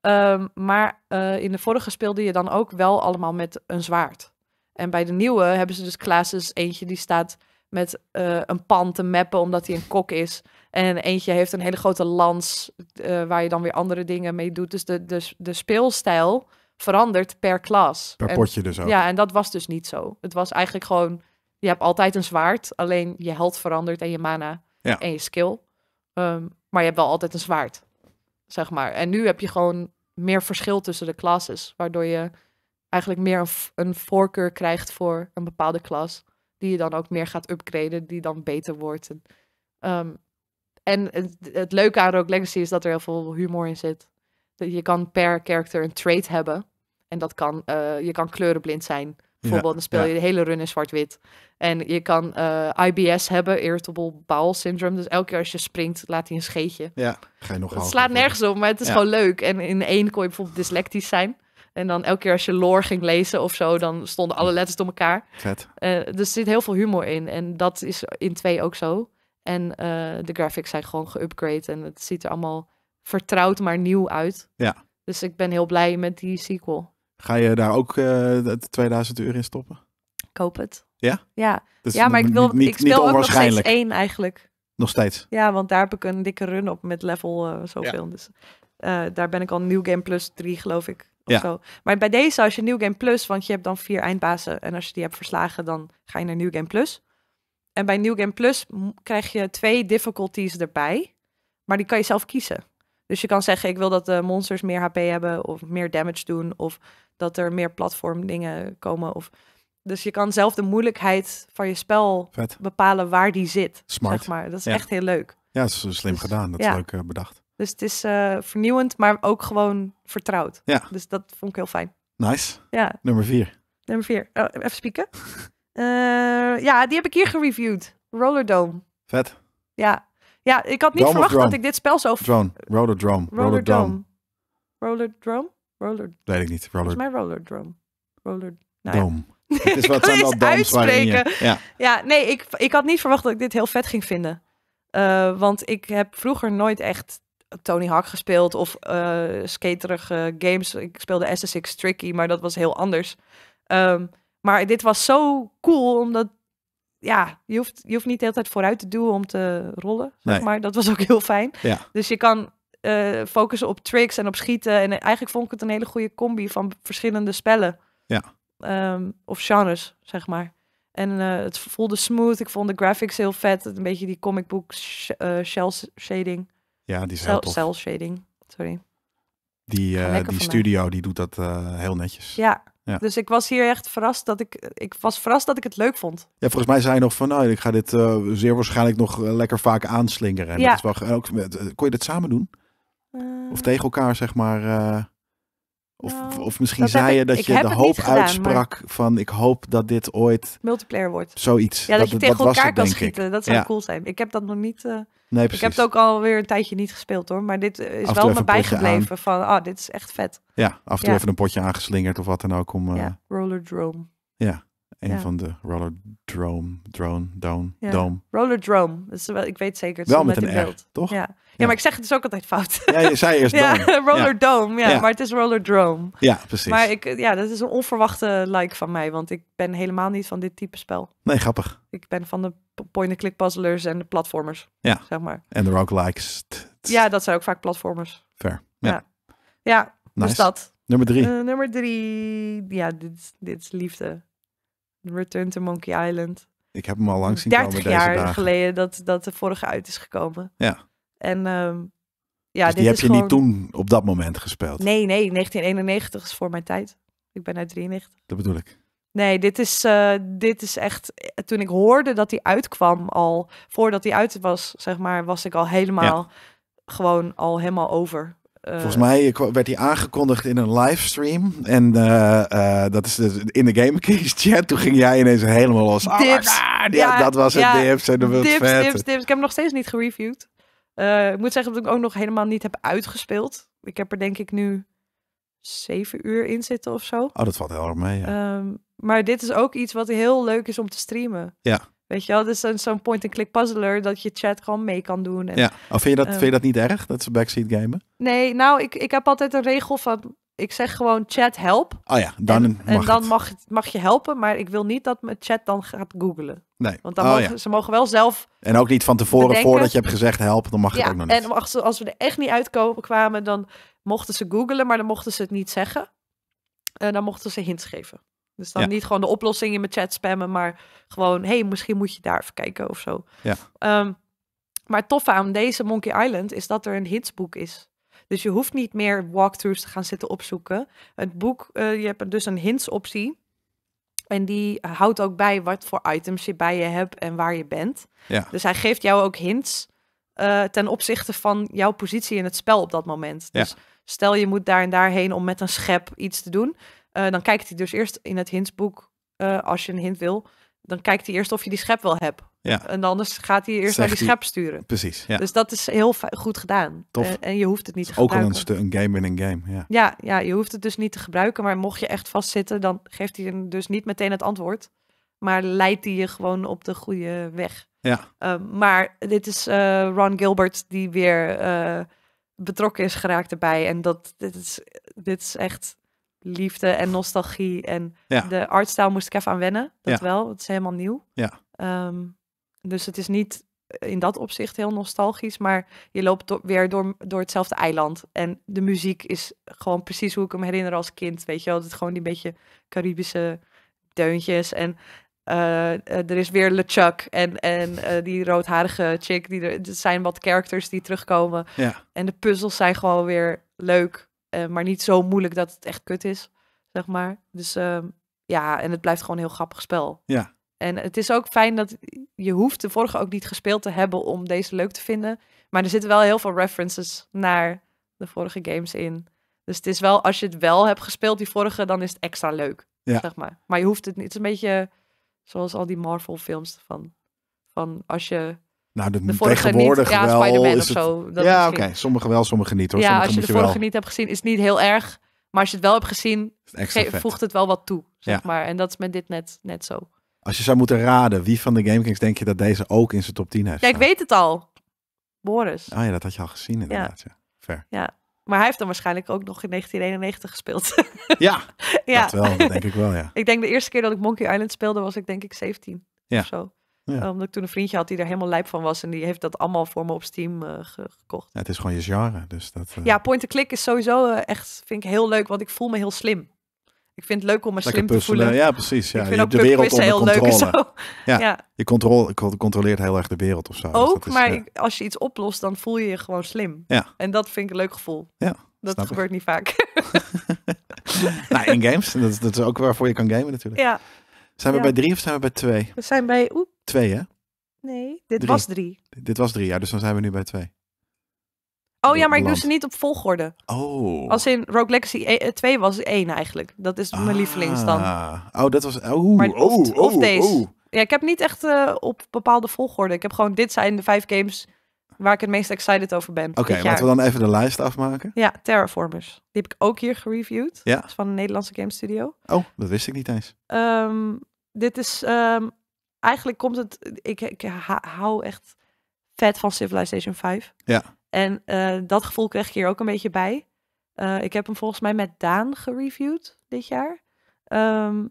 Ehm, maar eh, in de vorige speelde je dan ook wel allemaal met een zwaard. En bij de nieuwe hebben ze dus classes. Eentje die staat met een pan te mappen omdat hij een kok is. En eentje heeft een hele grote lans waar je dan weer andere dingen mee doet. Dus de, de, de speelstijl verandert per klas. Per potje dus ook. Ja, en dat was dus niet zo. Het was eigenlijk gewoon je hebt altijd een zwaard, alleen je held verandert en je mana en je skill. Ehm, maar je hebt wel altijd een zwaard, zeg maar. En nu heb je gewoon meer verschil tussen de classes, waardoor je eigenlijk meer een, voorkeur krijgt voor een bepaalde klas, die je dan ook meer gaat upgraden, die dan beter wordt. En, ehm, en het, leuke aan Rogue Legacy is dat er heel veel humor in zit. Je kan per character een trait hebben. En dat kan, eh, je kan kleurenblind zijn. Bijvoorbeeld, dan speel je de hele run in zwart-wit. En je kan eh, IBS hebben, Irritable Bowel Syndrome. Dus elke keer als je springt, laat hij een scheetje. Ja, ga je nog Het slaat nergens op, maar het is gewoon leuk. En in één kon je bijvoorbeeld dyslectisch zijn. En dan elke keer als je lore ging lezen of zo, dan stonden alle letters door elkaar. Vet. Eh, dus er zit heel veel humor in. En dat is in twee ook zo. En eh, de graphics zijn gewoon geüpgrade. En het ziet er allemaal vertrouwd, maar nieuw uit. Ja. Dus ik ben heel blij met die sequel. Ga je daar ook uh, eh, 2000 uur in stoppen? Koop het. Ja? Ja, ja maar ik, wil, niet, ik speel ook nog steeds één eigenlijk. Nog steeds? Ja, want daar heb ik een dikke run op met level eh, zoveel. Dus eh, daar ben ik al New Game Plus 3 geloof ik. Of ja. Zo. Maar bij deze, als je New Game Plus, want je hebt dan vier eindbazen. En als je die hebt verslagen, dan ga je naar New Game Plus. En bij New Game Plus krijg je twee difficulties erbij. Maar die kan je zelf kiezen. Dus je kan zeggen, ik wil dat de monsters meer HP hebben of meer damage doen. Of dat er meer platformdingen komen. Of, dus je kan zelf de moeilijkheid van je spel bepalen waar die zit. Smart. Zeg maar. Dat is echt heel leuk. Ja, dat is slim dus, gedaan. Dat is leuk eh, bedacht. Dus het is eh, vernieuwend, maar ook gewoon vertrouwd. Ja. Dus dat vond ik heel fijn. Nice. Ja. Nummer vier. Nummer vier. Oh, even spieken. Eh, ja, die heb ik hier gereviewd. Rollerdome. Vet. Ja. Ja, ik had niet verwacht dat ik dit spel zo... Drone. Rollerdome. Rollerdome. Rollerdome? Roller. Weet ik niet. Roller. Volgens mij roller drum. Roller. Nou, Het is wat zijn uitspreken. Je, ja. ja, nee, ik, ik had niet verwacht dat ik dit heel vet ging vinden. Eh, want ik heb vroeger nooit echt Tony Hawk gespeeld of eh, skaterige games. Ik speelde SSX Tricky, maar dat was heel anders. Ehm, maar dit was zo cool, omdat ja, je hoeft, je hoeft niet de hele tijd vooruit te duwen om te rollen. Zeg maar dat was ook heel fijn. Ja. Dus je kan eh, focussen op tricks en op schieten. En eigenlijk vond ik het een hele goede combi van verschillende spellen. Ja. Ehm, of genres, zeg maar. En eh, het voelde smooth. Ik vond de graphics heel vet. Een beetje die comic book eh, shell shading. Ja, die is heel Cell shading, sorry. Die, die studio die doet dat heel netjes. Ja. Dus ik was hier echt verrast dat ik, ik was verrast dat ik het leuk vond. Ja, volgens mij zei je nog van, nou, ik ga dit zeer waarschijnlijk nog lekker vaak aanslingeren. En ja. dat is wel, ook, kon je dat samen doen? Of eh. tegen elkaar, zeg maar. Eh, of, nou, of misschien zei je dat je de hoop uitsprak van ik hoop dat dit ooit... Multiplayer wordt. Zoiets. Ja, dat, dat je tegen dat elkaar kan schieten. Dat zou ja. cool zijn. Ik heb dat nog niet... Eh, nee, precies. Ik heb het ook alweer een tijdje niet gespeeld hoor. Maar dit is wel me bijgebleven van, oh, dit is echt vet. Ja, af en toe even een potje aangeslingerd of wat dan ook. Om, ja, Roller Drome. Ja. Een van de Roller Drome, Drone, dome, Dome. Roller Drome. Dus wel, ik weet zeker, het wel met, een R, beeld. toch? Ja. ja. maar ik zeg het dus ook altijd fout. Ja, je zei eerst ja, dome. Roller Dome, ja, maar het is Roller Drome. Ja, precies. Maar ik, ja, dat is een onverwachte like van mij, want ik ben helemaal niet van dit type spel. Nee, grappig. Ik ben van de point-and-click puzzlers en de platformers, ja. zeg maar. En de roguelikes. Ja, dat zijn ook vaak platformers. Fair, ja. Ja, dus nice. dus dat. Nummer drie. Eh, nummer drie, ja, dit, dit is liefde. Return to Monkey Island. Ik heb hem al lang zien 30 komen jaar dagen. geleden dat, dat de vorige uit is gekomen. Ja. En ehm, ja, dus dit die heb je niet toen op dat moment gespeeld? Nee, nee. 1991 is voor mijn tijd. Ik ben uit 93. Dat bedoel ik. Nee, dit is, eh, dit is echt. Toen ik hoorde dat hij uitkwam, al voordat hij uit was, zeg maar, was ik al helemaal gewoon al helemaal over. Eh, Volgens mij eh, werd hij aangekondigd in een livestream. En eh, dat is dus in de Gamecase chat. Toen ging jij ineens helemaal los. Oh dips. ja, dat was het, ja, dips. Ik heb hem nog steeds niet gereviewd. ik moet zeggen dat ik ook nog helemaal niet heb uitgespeeld. Ik heb er denk ik nu zeven uur in zitten of zo. Oh, dat valt heel erg mee, ja. Ehm, maar dit is ook iets wat heel leuk is om te streamen. Ja. Weet je wel, dus zo'n point-and-click puzzler dat je chat gewoon mee kan doen. ja, of oh, vind je, dat, ehm, vind je dat niet erg, dat ze backseat gamen? Nee, nou, ik, ik heb altijd een regel van, ik zeg gewoon chat help. Oh ja, dan en, mag en dan mag, mag je helpen, maar ik wil niet dat mijn chat dan gaat googlen. Nee. Want dan oh mogen, ze mogen wel zelf. En ook niet van tevoren, voordat je hebt gezegd help, dan mag je ook nog niet. En als, als we er echt niet uitkomen kwamen, dan mochten ze googlen, maar dan mochten ze het niet zeggen. En dan mochten ze hints geven. Dus dan niet gewoon de oplossing in mijn chat spammen, maar gewoon, hey, misschien moet je daar even kijken of zo. Ja. Ehm, maar het toffe aan deze Monkey Island is dat er een hitsboek is. Dus je hoeft niet meer walkthroughs te gaan zitten opzoeken. Het boek, eh, je hebt dus een hints optie. En die houdt ook bij wat voor items je bij je hebt en waar je bent. Ja. Dus hij geeft jou ook hints eh, ten opzichte van jouw positie in het spel op dat moment. Dus ja. stel je moet daar en daarheen om met een schep iets te doen. Eh, dan kijkt hij dus eerst in het hintsboek, eh, als je een hint wil, dan kijkt hij eerst of je die schep wel hebt. Ja. En anders gaat hij eerst naar die schep sturen. Precies. Ja. Dus dat is heel goed gedaan. Tof. Eh, en je hoeft het niet te gebruiken. Ook een, een game in een game. Ja. ja. Ja, je hoeft het dus niet te gebruiken. Maar mocht je echt vastzitten, dan geeft hij dus niet meteen het antwoord. Maar leidt hij je gewoon op de goede weg. Ja. Ehm, maar dit is Ron Gilbert die weer betrokken is geraakt erbij. En dat, dit, is, dit is echt liefde en nostalgie. En de artstijl moest ik even aan wennen. Dat wel, het is helemaal nieuw. Ja. Ehm, dus het is niet eh, in dat opzicht heel nostalgisch, maar je loopt weer door, door hetzelfde eiland. En de muziek is gewoon precies hoe ik hem herinner als kind. Weet je wel, het gewoon die beetje Caribische deuntjes. En eh, eh, er is weer LeChuck en, en die roodharige chick. Die er, er zijn wat characters die terugkomen. Ja. En de puzzels zijn gewoon weer leuk. Eh, maar niet zo moeilijk dat het echt kut is, zeg maar. Dus ehm, ja, en het blijft gewoon een heel grappig spel. Ja. En het is ook fijn dat je hoeft de vorige ook niet gespeeld te hebben om deze leuk te vinden. Maar er zitten wel heel veel references naar de vorige games in. Dus het is wel, als je het wel hebt gespeeld, die vorige, dan is het extra leuk. Zeg maar. maar je hoeft het niet. Het is een beetje zoals al die Marvel films van, van als je nou, de, de tegenwoordig niet, ja, Spider-Man of zo. ja, oké. Sommige wel, sommige niet hoor. Ja, sommige als je de vorige wel... niet hebt gezien, is het niet heel erg. Maar als je het wel hebt gezien, voegt het wel wat toe. Zeg maar. En dat is met dit net, net zo. Als je zou moeten raden, wie van de Kings denk je dat deze ook in zijn top 10 heeft? Ja, ik weet het al. Boris. Ah ja, dat had je al gezien inderdaad. Ja. Ver. Ja. Maar hij heeft dan waarschijnlijk ook nog in 1991 gespeeld. ja, ja, dat wel, denk ik wel, ja. Ik denk de eerste keer dat ik Monkey Island speelde, was ik denk ik 17 ja. of zo omdat ik toen een vriendje had die er helemaal lijp van was. En die heeft dat allemaal voor me op Steam eh, gekocht. Ja, het is gewoon je genre. Dus dat, eh, Ja, point-and-click is sowieso eh, echt, vind ik heel leuk. Want ik voel me heel slim. Ik vind het leuk om me slim te voelen. Ja, precies. Ja. Ik vind je ook de wereld onder heel controle. Leuk zo. Ja. Je controle, controleert heel erg de wereld of zo. Dus ook, maar als je iets oplost, dan voel je je gewoon slim. Ja. En dat vind ik een leuk gevoel. Ja. Dat gebeurt niet vaak. nou, in games. Dat, dat is ook waarvoor je kan gamen natuurlijk. Ja. Zijn we bij drie of zijn we bij twee? We zijn bij, Twee, hè? Nee, dit was drie. dit was drie, ja. Dus dan zijn we nu bij twee. Oh ja, maar ik doe ze niet op volgorde. Oh. Als in Rogue Legacy 2 e-, eh, was 1 eigenlijk. Dat is mijn ah. lievelings Oh, dat was... Oh, oh, oh, deze. Oh. Ja, ik heb niet echt eh, op bepaalde volgorde. Ik heb gewoon, dit zijn de vijf games waar ik het meest excited over ben. Oké, laten we dan even de lijst afmaken. Ja, Terraformers. Die heb ik ook hier gereviewd. Ja. van een Nederlandse game studio. Oh, dat wist ik niet eens. Ehm, dit is ehm, eigenlijk komt het. Ik, ik hou echt vet van Civilization 5. Ja. En eh, dat gevoel kreeg ik hier ook een beetje bij. Eh, ik heb hem volgens mij met Daan gereviewd dit jaar. Ehm,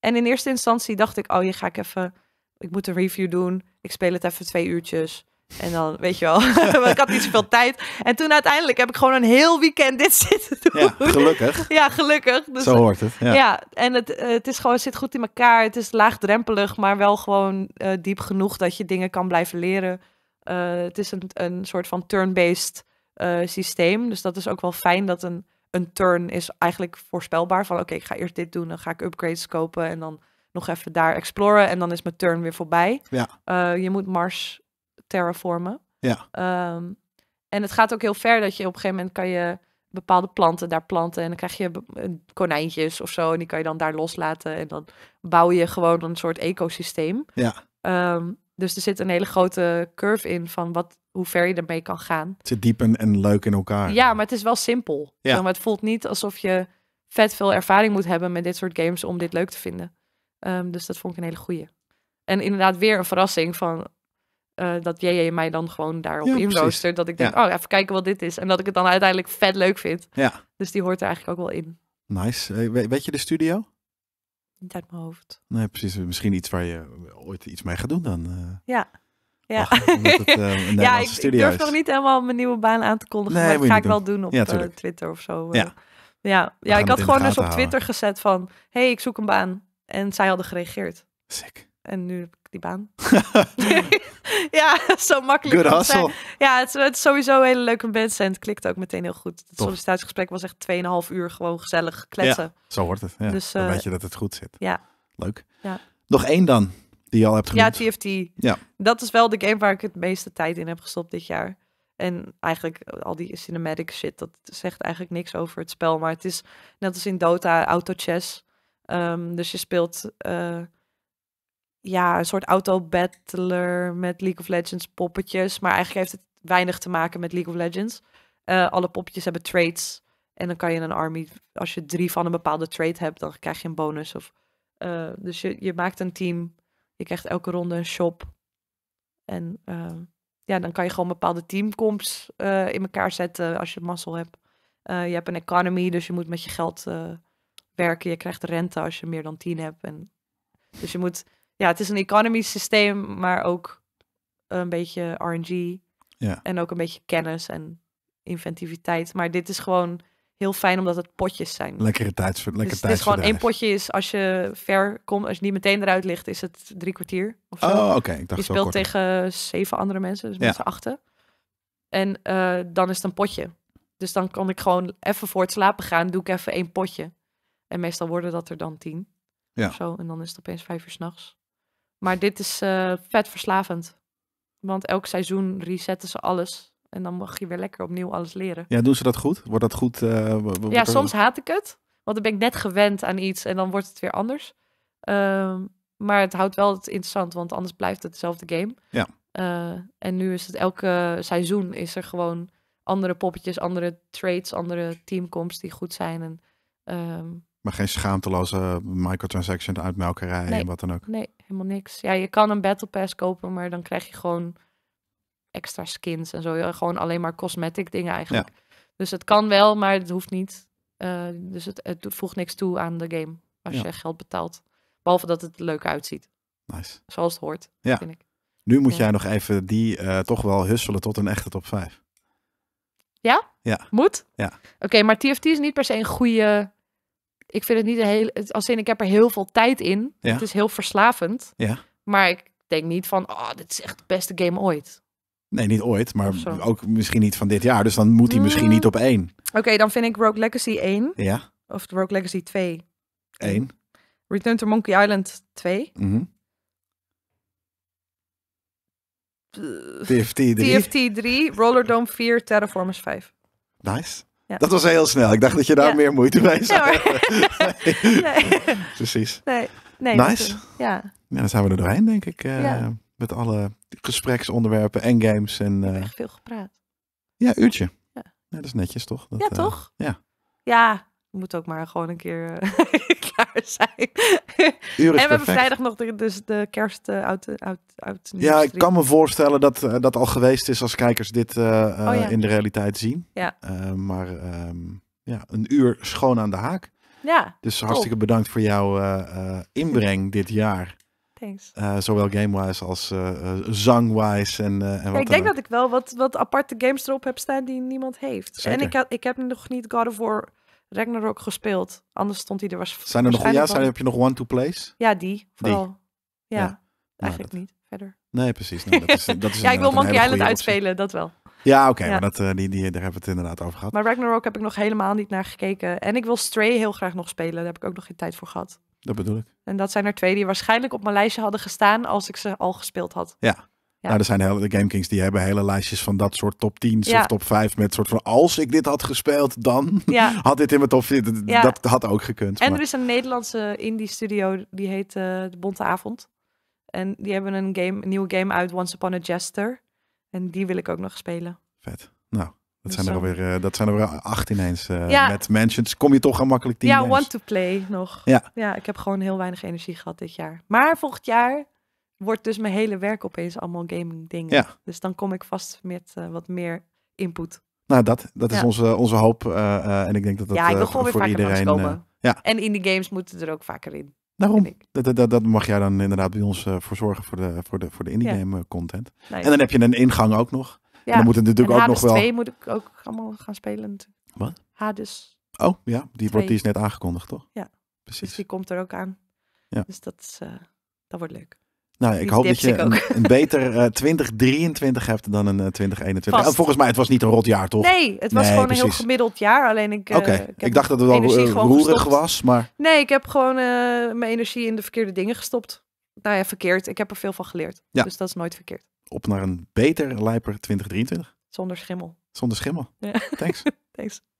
en in eerste instantie dacht ik, oh, je ga ik even. Ik moet een review doen. Ik speel het even twee uurtjes. En dan, weet je wel, ik had niet zoveel tijd. En toen uiteindelijk heb ik gewoon een heel weekend dit zitten doen. Ja, gelukkig. Ja, gelukkig. Dus, Zo hoort het. Ja, ja en het, eh, het is gewoon, zit goed in elkaar. Het is laagdrempelig, maar wel gewoon eh, diep genoeg dat je dingen kan blijven leren. Eh, het is een, een soort van turn-based systeem. Dus dat is ook wel fijn dat een, een turn is eigenlijk voorspelbaar. Van oké, ik ga eerst dit doen, dan ga ik upgrades kopen en dan nog even daar exploren en dan is mijn turn weer voorbij. Ja. je moet Mars terraformen. Ja. Ehm, en het gaat ook heel ver dat je op een gegeven moment kan je bepaalde planten daar planten. En dan krijg je konijntjes of zo. En die kan je dan daar loslaten. En dan bouw je gewoon een soort ecosysteem. Ja. Ehm, dus er zit een hele grote curve in van wat, hoe ver je ermee kan gaan. Het zit en, leuk in elkaar. Ja, maar het is wel simpel. Ja. maar het voelt niet alsof je vet veel ervaring moet hebben met dit soort games om dit leuk te vinden. Ehm, dus dat vond ik een hele goeie. En inderdaad weer een verrassing van, eh, dat jij mij dan gewoon daarop ja, inroostert. Dat ik denk, oh, even kijken wat dit is. En dat ik het dan uiteindelijk vet leuk vind. Ja. Dus die hoort er eigenlijk ook wel in. Nice. weet je de studio? Niet uit mijn hoofd. Nee, precies. Misschien iets waar je ooit iets mee gaat doen dan. Eh. Ja. Ja, het, eh, ja ik, durf nog niet helemaal mijn nieuwe baan aan te kondigen. maar dat ga ik wel doen op Twitter of zo. Ja, ja. ja ik had gewoon eens dus op Twitter gezet van... hey, ik zoek een baan. En zij hadden gereageerd. Sick. En nu heb ik die baan. ja, zo makkelijk. Ja, het, is sowieso een hele leuke mensen en het klikt ook meteen heel goed. Het sollicitatiegesprek was echt 2,5 uur gewoon gezellig kletsen. Ja, zo wordt het. Ja. Dus, uh, weet je dat het goed zit. Ja. Leuk. Ja. Nog één dan, die je al hebt genoemd. Ja, TFT. Ja. Dat is wel de game waar ik het meeste tijd in heb gestopt dit jaar. En eigenlijk al die cinematic shit, dat zegt eigenlijk niks over het spel. Maar het is net als in Dota, auto chess. Ehm, dus je speelt... Eh, ja, een soort auto-battler met League of Legends poppetjes. Maar eigenlijk heeft het weinig te maken met League of Legends. Eh, alle poppetjes hebben traits. En dan kan je een army, als je drie van een bepaalde trait hebt, dan krijg je een bonus. Of, eh, dus je, je maakt een team. Je krijgt elke ronde een shop. En eh, ja, dan kan je gewoon bepaalde teamcomps in elkaar zetten als je mazzel hebt. je hebt een economy, dus je moet met je geld werken. Je krijgt rente als je meer dan 10 hebt. En, dus je moet ja, het is een economy systeem, maar ook een beetje RNG. Ja. En ook een beetje kennis en inventiviteit. Maar dit is gewoon heel fijn omdat het potjes zijn. Lekkere tijds, dus lekker dus Het is gewoon één potje is als je ver komt, als je niet meteen eruit ligt, is het drie kwartier. Of Oh, oké. Ik dacht je speelt tegen zeven andere mensen, dus ja. met z'n achten. En eh, dan is het een potje. Dus dan kan ik gewoon even voor het slapen gaan, doe ik even één potje. En meestal worden dat er dan tien. Ja. Of zo. En dan is het opeens vijf uur s'nachts. Maar dit is eh, vet verslavend. Want elk seizoen resetten ze alles. En dan mag je weer lekker opnieuw alles leren. Ja, doen ze dat goed? Wordt dat goed? Eh, ja, soms haat ik het. Want dan ben ik net gewend aan iets en dan wordt het weer anders. Um, maar het houdt wel het interessant, want anders blijft het hetzelfde game. Ja. Eh, en nu is het elke seizoen is er gewoon andere poppetjes, andere trades, andere teamcomps die goed zijn. En ehm, maar geen schaamteloze microtransaction uit nee, en wat dan ook. Nee, helemaal niks. Ja, je kan een Battle Pass kopen, maar dan krijg je gewoon extra skins en zo. Gewoon alleen maar cosmetic dingen eigenlijk. Dus het kan wel, maar het hoeft niet. Eh, dus het, het, voegt niks toe aan de game als je geld betaalt. Behalve dat het leuk uitziet. Nice. Zoals het hoort, ja. vind ik. Nu moet jij nog even die eh, toch wel husselen tot een echte top 5. Ja? Ja. Moet? Ja. Oké, maar TFT is niet per se een goede ik vind het niet een hele... Als in, ik heb er heel veel tijd in. Het is heel verslavend. Ja. Maar ik denk niet van, oh, dit is echt de beste game ooit. Nee, niet ooit, maar ook misschien niet van dit jaar. Dus dan moet hij misschien mm. niet op één. Oké, dan vind ik Rogue Legacy 1. Ja. Of Rogue Legacy 2. 1. Return to Monkey Island 2. Mm -hmm. TFT 3. TFT 3, Rollerdome 4, Terraformers 5. Nice. Dat was heel snel. Ik dacht dat je daar meer moeite mee zou hebben. nee. Precies. Nee. nee nice. Ja. ja, dan zijn we er doorheen, denk ik. Eh, met alle gespreksonderwerpen en games. En, uh... echt veel gepraat. Ja, uurtje. Ja. dat is netjes, toch? Dat, ja, eh, toch? ja. Ja, moet ook maar gewoon een keer zijn. en we hebben vrijdag nog de, dus de kerst uh, eh, uit, oud uit Ja, ik kan me voorstellen dat eh, dat al geweest is als kijkers dit eh, oh, in de realiteit zien. Ja. maar ehm, ja, een uur schoon aan de haak. Ja, dus hartstikke bedankt voor jouw inbreng dit jaar. Thanks. zowel game-wise als uh, zang-wise. En, uh, en ik denk dat ik wel wat, wat aparte games erop heb staan die niemand heeft. Zeker. En ik, heb, ik heb nog niet God of War Ragnarok gespeeld. Anders stond hij er was. Zijn er nog? Ja, zijn, heb je nog one to place? Ja, die vooral. Die. Ja, nou, eigenlijk niet verder. Nee, precies. Nou, dat is, dat is ja, ik wil Monkey Island uitspelen, dat wel. Ja, oké, maar dat, eh, die, die, daar hebben we het inderdaad over gehad. Maar Ragnarok heb ik nog helemaal niet naar gekeken. En ik wil Stray heel graag nog spelen. Daar heb ik ook nog geen tijd voor gehad. Dat bedoel ik. En dat zijn er twee die waarschijnlijk op mijn lijstje hadden gestaan als ik ze al gespeeld had. Ja, ja. Nou, er zijn hele, de GameKings die hebben hele lijstjes van dat soort top 10 of top 5 met soort van als ik dit had gespeeld, dan had dit in mijn top 10. Dat had ook gekund. En er is een Nederlandse indie studio die heet eh, De Bonte Avond. En die hebben een, game, een nieuwe game uit, Once Upon a Jester. En die wil ik ook nog spelen. Vet. Nou, dat dus, zijn, er eh, alweer, uh, dat zijn er weer acht ineens. Uh, Met mansions kom je toch gemakkelijk tien. Ja, want to play nog. Ja. ja, ik heb gewoon heel weinig energie gehad dit jaar. Maar volgend jaar wordt dus mijn hele werk opeens allemaal gaming dingen. Ja. Dus dan kom ik vast met eh, wat meer input. Nou, dat, dat is onze, onze hoop. Eh, eh, en ik denk dat dat ja, ik wil gewoon weer voor vaker iedereen... Komen. ja. En indie games moeten er ook vaker in. Daarom, dat, dat, dat, mag jij dan inderdaad bij ons voor zorgen voor de, voor de, voor de indie game content. en dan heb je een ingang ook nog. Ja. En dan moeten natuurlijk ook nog wel. Hades 2 moet ik ook allemaal gaan spelen. Wat? Hades. Oh ja, die, wordt, die is net aangekondigd, toch? Ja. Precies. Dus die komt er ook aan. Ja. Dus dat, is, dat wordt leuk. Nou, ik hoop dat je een, beter 2023 eh, hebt dan een uh, eh, 2021. Volgens mij, het was niet een rot jaar, toch? Nee, het was gewoon een heel gemiddeld jaar. Alleen ik, eh, ik, ik, dacht dat het wel roerig was, maar... Nee, ik heb gewoon mijn energie in de verkeerde dingen gestopt. Nou ja, verkeerd. Ik heb er veel van geleerd. Dus dat is nooit verkeerd. Op naar een beter Lijper 2023. Zonder schimmel. Zonder schimmel. Thanks. Thanks.